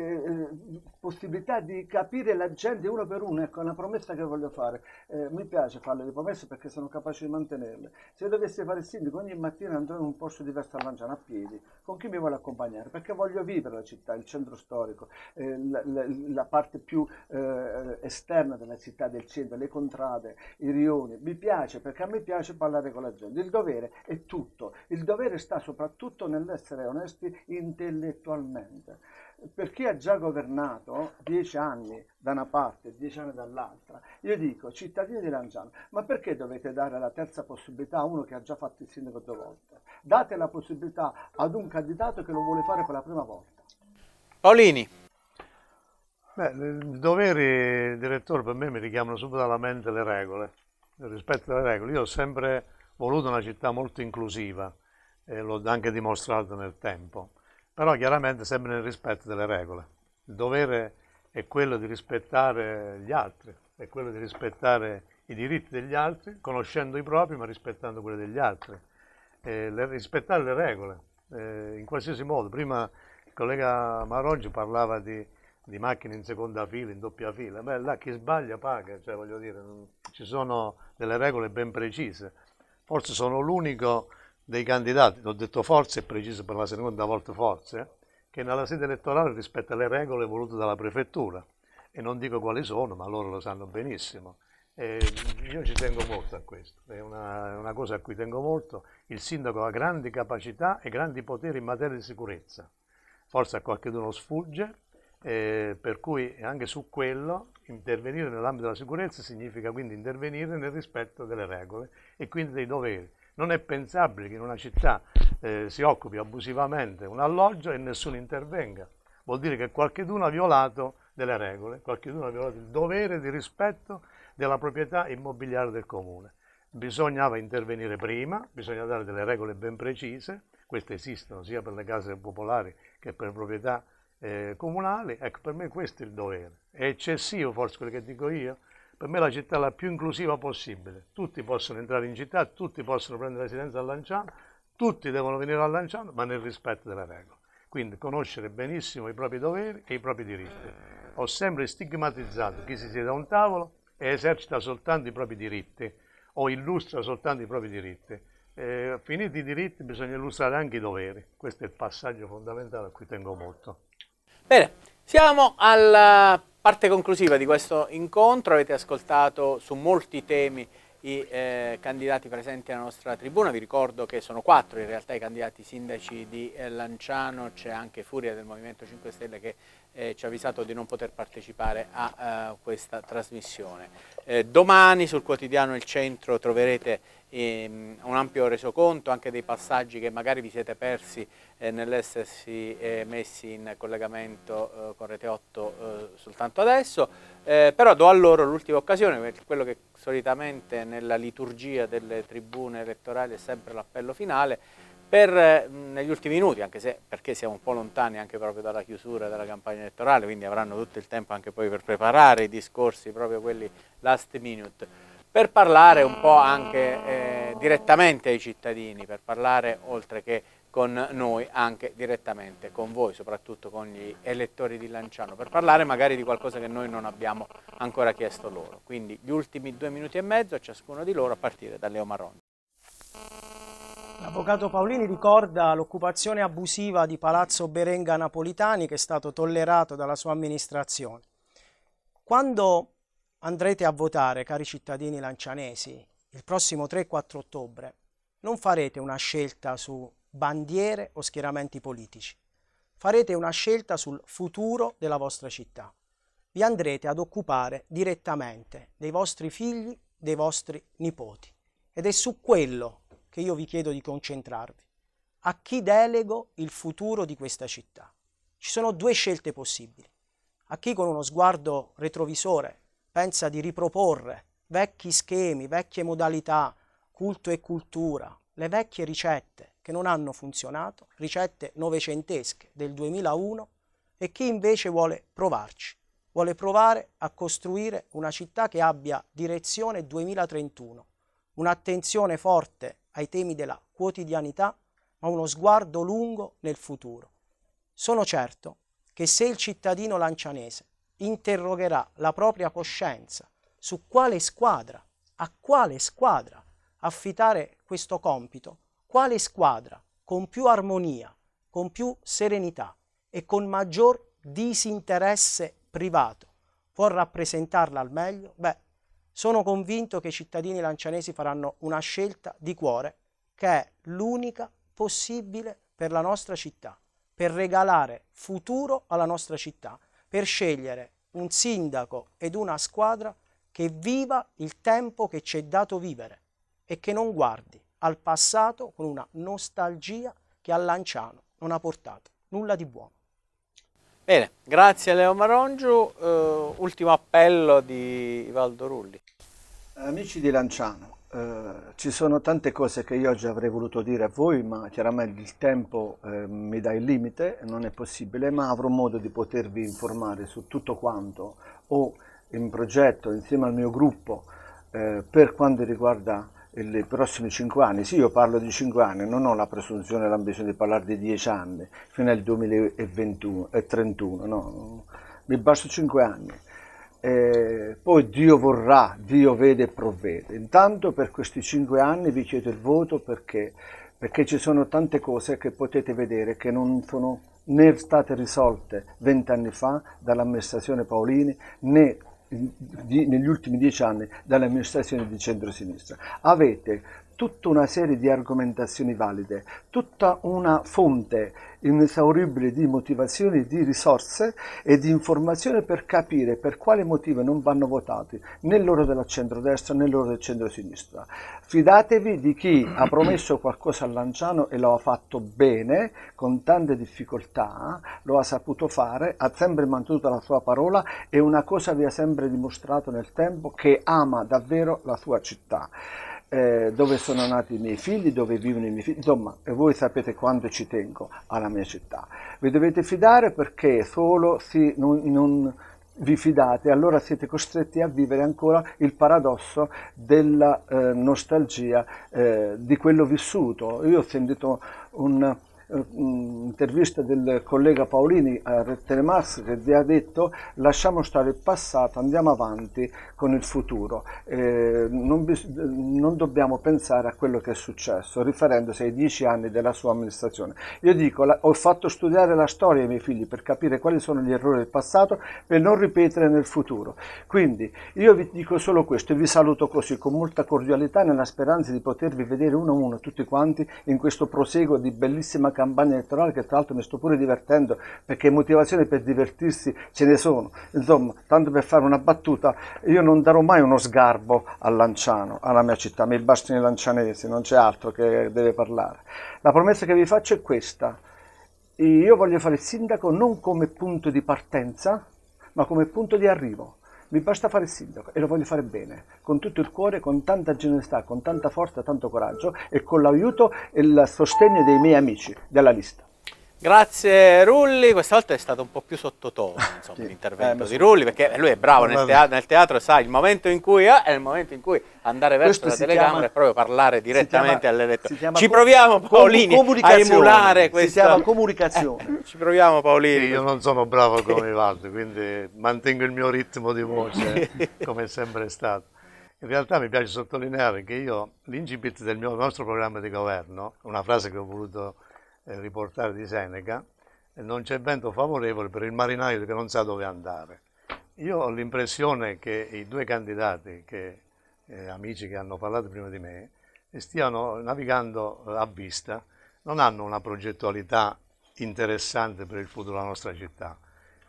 eh, possibilità di capire la gente uno per uno, ecco, è una promessa che voglio fare. Eh, mi piace fare le promesse perché sono capace di mantenerle. Se dovessi fare il sindaco, ogni mattina andrò in un posto diverso a mangiare a piedi, con chi mi vuole accompagnare? Perché voglio vivere la città, il centro storico, eh, la, la, la, parte più eh, esterna della città, del centro, le condizioni incontrate in riunione, mi piace perché a me piace parlare con la gente, il dovere è tutto, il dovere sta soprattutto nell'essere onesti intellettualmente. Per chi ha già governato dieci anni da una parte e dieci anni dall'altra, io dico, cittadini di Lanciano, ma perché dovete dare la terza possibilità a uno che ha già fatto il sindaco due volte? Date la possibilità ad un candidato che lo vuole fare per la prima volta. Paolini. Beh, i doveri, direttore, per me mi richiamano subito alla mente le regole, il rispetto delle regole. Io ho sempre voluto una città molto inclusiva, e l'ho anche dimostrato nel tempo, però chiaramente sempre nel rispetto delle regole. Il dovere è quello di rispettare gli altri, è quello di rispettare i diritti degli altri, conoscendo i propri ma rispettando quelli degli altri. Eh, le, rispettare le regole eh, in qualsiasi modo. Prima il collega Maroggi parlava di di macchine in seconda fila, in doppia fila, beh, là chi sbaglia paga, cioè voglio dire, ci sono delle regole ben precise. Forse sono l'unico dei candidati, l'ho detto forse e preciso per la seconda volta forse, che nella sede elettorale rispetta le regole volute dalla prefettura e non dico quali sono, ma loro lo sanno benissimo. E io ci tengo molto a questo, è una, una, cosa a cui tengo molto. Il sindaco ha grandi capacità e grandi poteri in materia di sicurezza. Forse a qualcuno sfugge, eh, per cui anche su quello intervenire nell'ambito della sicurezza significa quindi intervenire nel rispetto delle regole e quindi dei doveri. Non è pensabile che in una città eh, si occupi abusivamente un alloggio e nessuno intervenga. Vuol dire che qualcuno ha violato delle regole, qualcuno ha violato il dovere di rispetto della proprietà immobiliare del comune. Bisognava intervenire prima, bisogna dare delle regole ben precise, queste esistono sia per le case popolari che per le proprietà eh, comunali, ecco per me questo è il dovere. È eccessivo forse quello che dico io, per me la città è la più inclusiva possibile. Tutti possono entrare in città, tutti possono prendere residenza a Lanciano, tutti devono venire a Lanciano, ma nel rispetto delle regole. Quindi conoscere benissimo i propri doveri e i propri diritti. Eh. Ho sempre stigmatizzato chi si siede a un tavolo e esercita soltanto i propri diritti o illustra soltanto i propri diritti. Eh, finiti i diritti bisogna illustrare anche i doveri. Questo è il passaggio fondamentale a cui tengo molto. Bene, siamo alla parte conclusiva di questo incontro, avete ascoltato su molti temi i eh, candidati presenti alla nostra tribuna, vi ricordo che sono quattro in realtà i candidati sindaci di eh, Lanciano, c'è anche Furia del Movimento 5 Stelle che eh, ci ha avvisato di non poter partecipare a eh, questa trasmissione. Eh, domani sul quotidiano Il Centro troverete ehm, un ampio resoconto anche dei passaggi che magari vi siete persi eh, nell'essersi messi in collegamento con Rete 8 soltanto adesso. Eh, però do a loro l'ultima occasione, quello che solitamente nella liturgia delle tribune elettorali è sempre l'appello finale, per, eh, negli ultimi minuti, anche se perché siamo un po' lontani anche proprio dalla chiusura della campagna elettorale, quindi avranno tutto il tempo anche poi per preparare i discorsi, proprio quelli last minute, per parlare un po' anche eh, direttamente ai cittadini, per parlare oltre che con noi anche direttamente, con voi, soprattutto con gli elettori di Lanciano, per parlare magari di qualcosa che noi non abbiamo ancora chiesto loro. Quindi gli ultimi due minuti e mezzo a ciascuno di loro a partire da Leo Marroni. L'avvocato Paolini ricorda l'occupazione abusiva di Palazzo Berenga Napolitani che è stato tollerato dalla sua amministrazione. Quando andrete a votare, cari cittadini lancianesi, il prossimo 3-4 ottobre, non farete una scelta su bandiere o schieramenti politici. Farete una scelta sul futuro della vostra città. Vi andrete ad occupare direttamente dei vostri figli, dei vostri nipoti. Ed è su quello che io vi chiedo di concentrarvi. A chi delego il futuro di questa città? Ci sono due scelte possibili. A chi con uno sguardo retrovisore pensa di riproporre vecchi schemi, vecchie modalità, culto e cultura, le vecchie ricette, che non hanno funzionato, ricette novecentesche del 2001 e chi invece vuole provarci, vuole provare a costruire una città che abbia direzione 2031, un'attenzione forte ai temi della quotidianità, ma uno sguardo lungo nel futuro. Sono certo che se il cittadino lancianese interrogherà la propria coscienza su quale squadra, a quale squadra affidare questo compito, quale squadra con più armonia, con più serenità e con maggior disinteresse privato può rappresentarla al meglio? Beh, sono convinto che i cittadini lancianesi faranno una scelta di cuore che è l'unica possibile per la nostra città, per regalare futuro alla nostra città, per scegliere un sindaco ed una squadra che viva il tempo che ci è dato vivere e che non guardi al passato con una nostalgia che a Lanciano non ha portato nulla di buono. Bene, grazie Leo Marongiu. Uh, ultimo appello di Valdo Rulli. Amici di Lanciano, eh, ci sono tante cose che io oggi avrei voluto dire a voi, ma chiaramente il tempo eh, mi dà il limite, non è possibile, ma avrò modo di potervi informare su tutto quanto ho in progetto insieme al mio gruppo eh, per quanto riguarda i prossimi 5 anni, sì io parlo di 5 anni, non ho la presunzione e l'ambizione di parlare di 10 anni, fino al 2031, eh, no, mi basta 5 anni. Eh, poi Dio vorrà, Dio vede e provvede. Intanto per questi 5 anni vi chiedo il voto perché, perché ci sono tante cose che potete vedere che non sono né state risolte vent'anni fa dall'amministrazione Paolini né di, negli ultimi dieci anni dalle amministrazioni di centro-sinistra. Avete tutta una serie di argomentazioni valide, tutta una fonte inesauribile di motivazioni, di risorse e di informazione per capire per quale motivo non vanno votati né loro della centrodestra né loro del centro-sinistra. Fidatevi di chi ha promesso qualcosa a Lanciano e lo ha fatto bene, con tante difficoltà, lo ha saputo fare, ha sempre mantenuto la sua parola e una cosa vi ha sempre dimostrato nel tempo che ama davvero la sua città eh, dove sono nati i miei figli, dove vivono i miei figli, insomma, voi sapete quanto ci tengo alla mia città. Vi dovete fidare perché solo se non, non vi fidate, allora siete costretti a vivere ancora il paradosso della eh, nostalgia eh, di quello vissuto. Io ho sentito un Mm, intervista del collega Paolini a Telemax che vi ha detto lasciamo stare il passato, andiamo avanti con il futuro, eh, non, non, dobbiamo pensare a quello che è successo, riferendosi ai dieci anni della sua amministrazione. Io dico, la, ho fatto studiare la storia ai miei figli per capire quali sono gli errori del passato per non ripetere nel futuro. Quindi io vi dico solo questo e vi saluto così con molta cordialità nella speranza di potervi vedere uno a uno tutti quanti in questo proseguo di bellissima campagna campagna elettorale che tra l'altro mi sto pure divertendo perché motivazioni per divertirsi ce ne sono. Insomma, tanto per fare una battuta, io non darò mai uno sgarbo a Lanciano, alla mia città, mi bastano i lancianesi, non c'è altro che deve parlare. La promessa che vi faccio è questa. Io voglio fare il sindaco non come punto di partenza, ma come punto di arrivo. Mi basta fare il sindaco e lo voglio fare bene, con tutto il cuore, con tanta generosità, con tanta forza, tanto coraggio e con l'aiuto e il sostegno dei miei amici della lista. Grazie Rulli, questa volta è stato un po' più sottotono sì. l'intervento eh, di Rulli perché lui è bravo nel teatro, nel teatro, sa il momento in cui è il momento in cui andare verso la telecamera chiama, è proprio parlare direttamente all'elettore. Ci proviamo Paolini a emulare questa... Si chiama comunicazione. Eh, ci proviamo Paolini. Sì, io non sono bravo come Valdo, quindi mantengo il mio ritmo di voce come è sempre stato. In realtà mi piace sottolineare che io l'incipit del mio, nostro programma di governo, una frase che ho voluto riportare di Seneca, non c'è vento favorevole per il marinaio che non sa dove andare. Io ho l'impressione che i due candidati, che, eh, amici che hanno parlato prima di me, eh, stiano navigando eh, a vista, non hanno una progettualità interessante per il futuro della nostra città.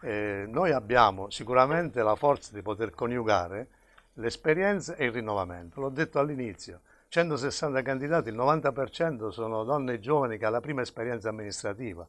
Eh, noi abbiamo sicuramente la forza di poter coniugare l'esperienza e il rinnovamento, l'ho detto all'inizio, 160 candidati, il 90% sono donne e giovani che hanno la prima esperienza amministrativa.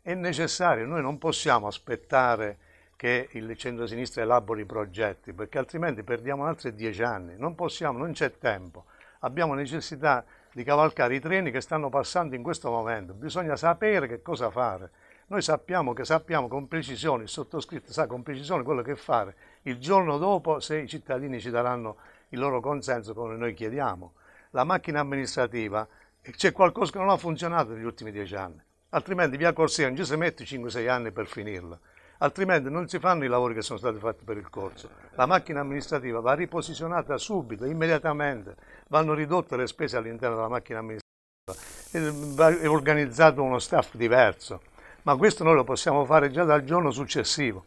È necessario, noi non possiamo aspettare che il centro-sinistra elabori i progetti, perché altrimenti perdiamo altri dieci anni. Non possiamo, non c'è tempo. Abbiamo necessità di cavalcare i treni che stanno passando in questo momento. Bisogna sapere che cosa fare. Noi sappiamo che sappiamo con precisione, il sottoscritto sa con precisione quello che fare il giorno dopo se i cittadini ci daranno il loro consenso come noi chiediamo la macchina amministrativa e c'è qualcosa che non ha funzionato negli ultimi dieci anni. Altrimenti via Corsia non ci si mette 5-6 anni per finirla, altrimenti non si fanno i lavori che sono stati fatti per il corso. La macchina amministrativa va riposizionata subito, immediatamente, vanno ridotte le spese all'interno della macchina amministrativa, È organizzato uno staff diverso, ma questo noi lo possiamo fare già dal giorno successivo.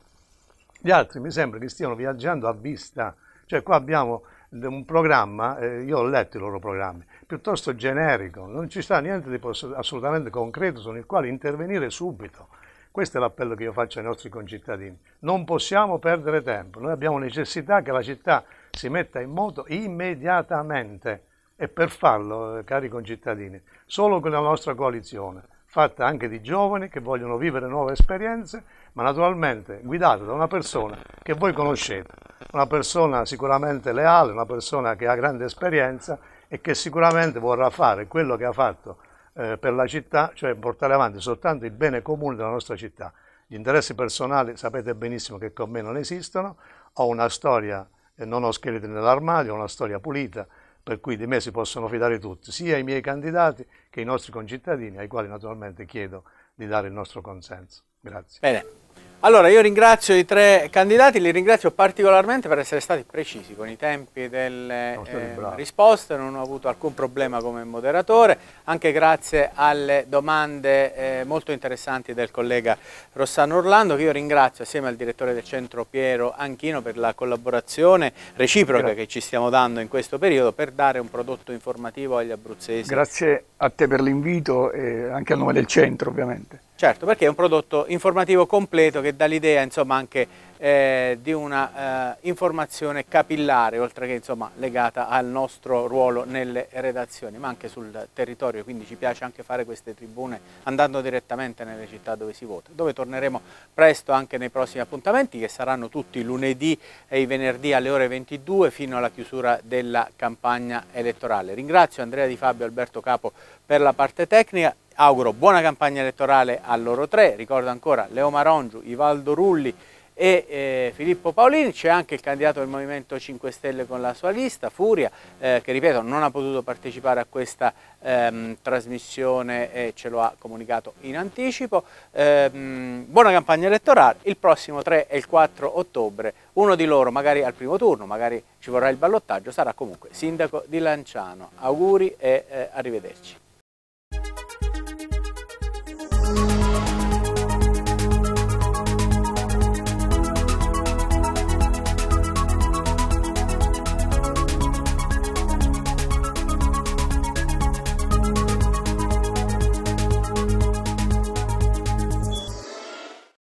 Gli altri mi sembra che stiano viaggiando a vista, cioè qua abbiamo un programma, eh, io ho letto i loro programmi, piuttosto generico, non ci sta niente di assolutamente concreto con il quale intervenire subito. Questo è l'appello che io faccio ai nostri concittadini. Non possiamo perdere tempo, noi abbiamo necessità che la città si metta in moto immediatamente e per farlo, eh, cari concittadini, solo con la nostra coalizione fatta anche di giovani che vogliono vivere nuove esperienze, ma naturalmente guidata da una persona che voi conoscete, una persona sicuramente leale, una persona che ha grande esperienza e che sicuramente vorrà fare quello che ha fatto eh, per la città, cioè portare avanti soltanto il bene comune della nostra città. Gli interessi personali sapete benissimo che con me non esistono, ho una storia, eh, non ho scheletri nell'armadio, ho una storia pulita, per cui di me si possono fidare tutti, sia i miei candidati che i nostri concittadini, ai quali naturalmente chiedo di dare il nostro consenso. Grazie. Bene. Allora, io ringrazio i tre candidati, li ringrazio particolarmente per essere stati precisi con i tempi delle eh, risposte, non ho avuto alcun problema come moderatore, anche grazie alle domande eh, molto interessanti del collega Rossano Orlando, che io ringrazio assieme al direttore del centro Piero Anchino per la collaborazione reciproca Grazie. che ci stiamo dando in questo periodo per dare un prodotto informativo agli abruzzesi. Grazie a te per l'invito e anche a nome del centro ovviamente. Certo, perché è un prodotto informativo completo che dà l'idea, insomma, anche eh, di una eh, informazione capillare, oltre che insomma, legata al nostro ruolo nelle redazioni, ma anche sul territorio, quindi ci piace anche fare queste tribune andando direttamente nelle città dove si vota, dove torneremo presto anche nei prossimi appuntamenti che saranno tutti lunedì e i venerdì alle ore 22 fino alla chiusura della campagna elettorale. Ringrazio Andrea Di Fabio e Alberto Capo per la parte tecnica auguro buona campagna elettorale a loro tre, ricordo ancora Leo Marongiu, Ivaldo Rulli e eh, Filippo Paolini, c'è anche il candidato del Movimento 5 Stelle con la sua lista, Furia, eh, che ripeto non ha potuto partecipare a questa ehm, trasmissione e ce lo ha comunicato in anticipo. Ehm, buona campagna elettorale, il prossimo 3 e il 4 ottobre uno di loro magari al primo turno, magari ci vorrà il ballottaggio, sarà comunque sindaco di Lanciano. Auguri e eh, arrivederci.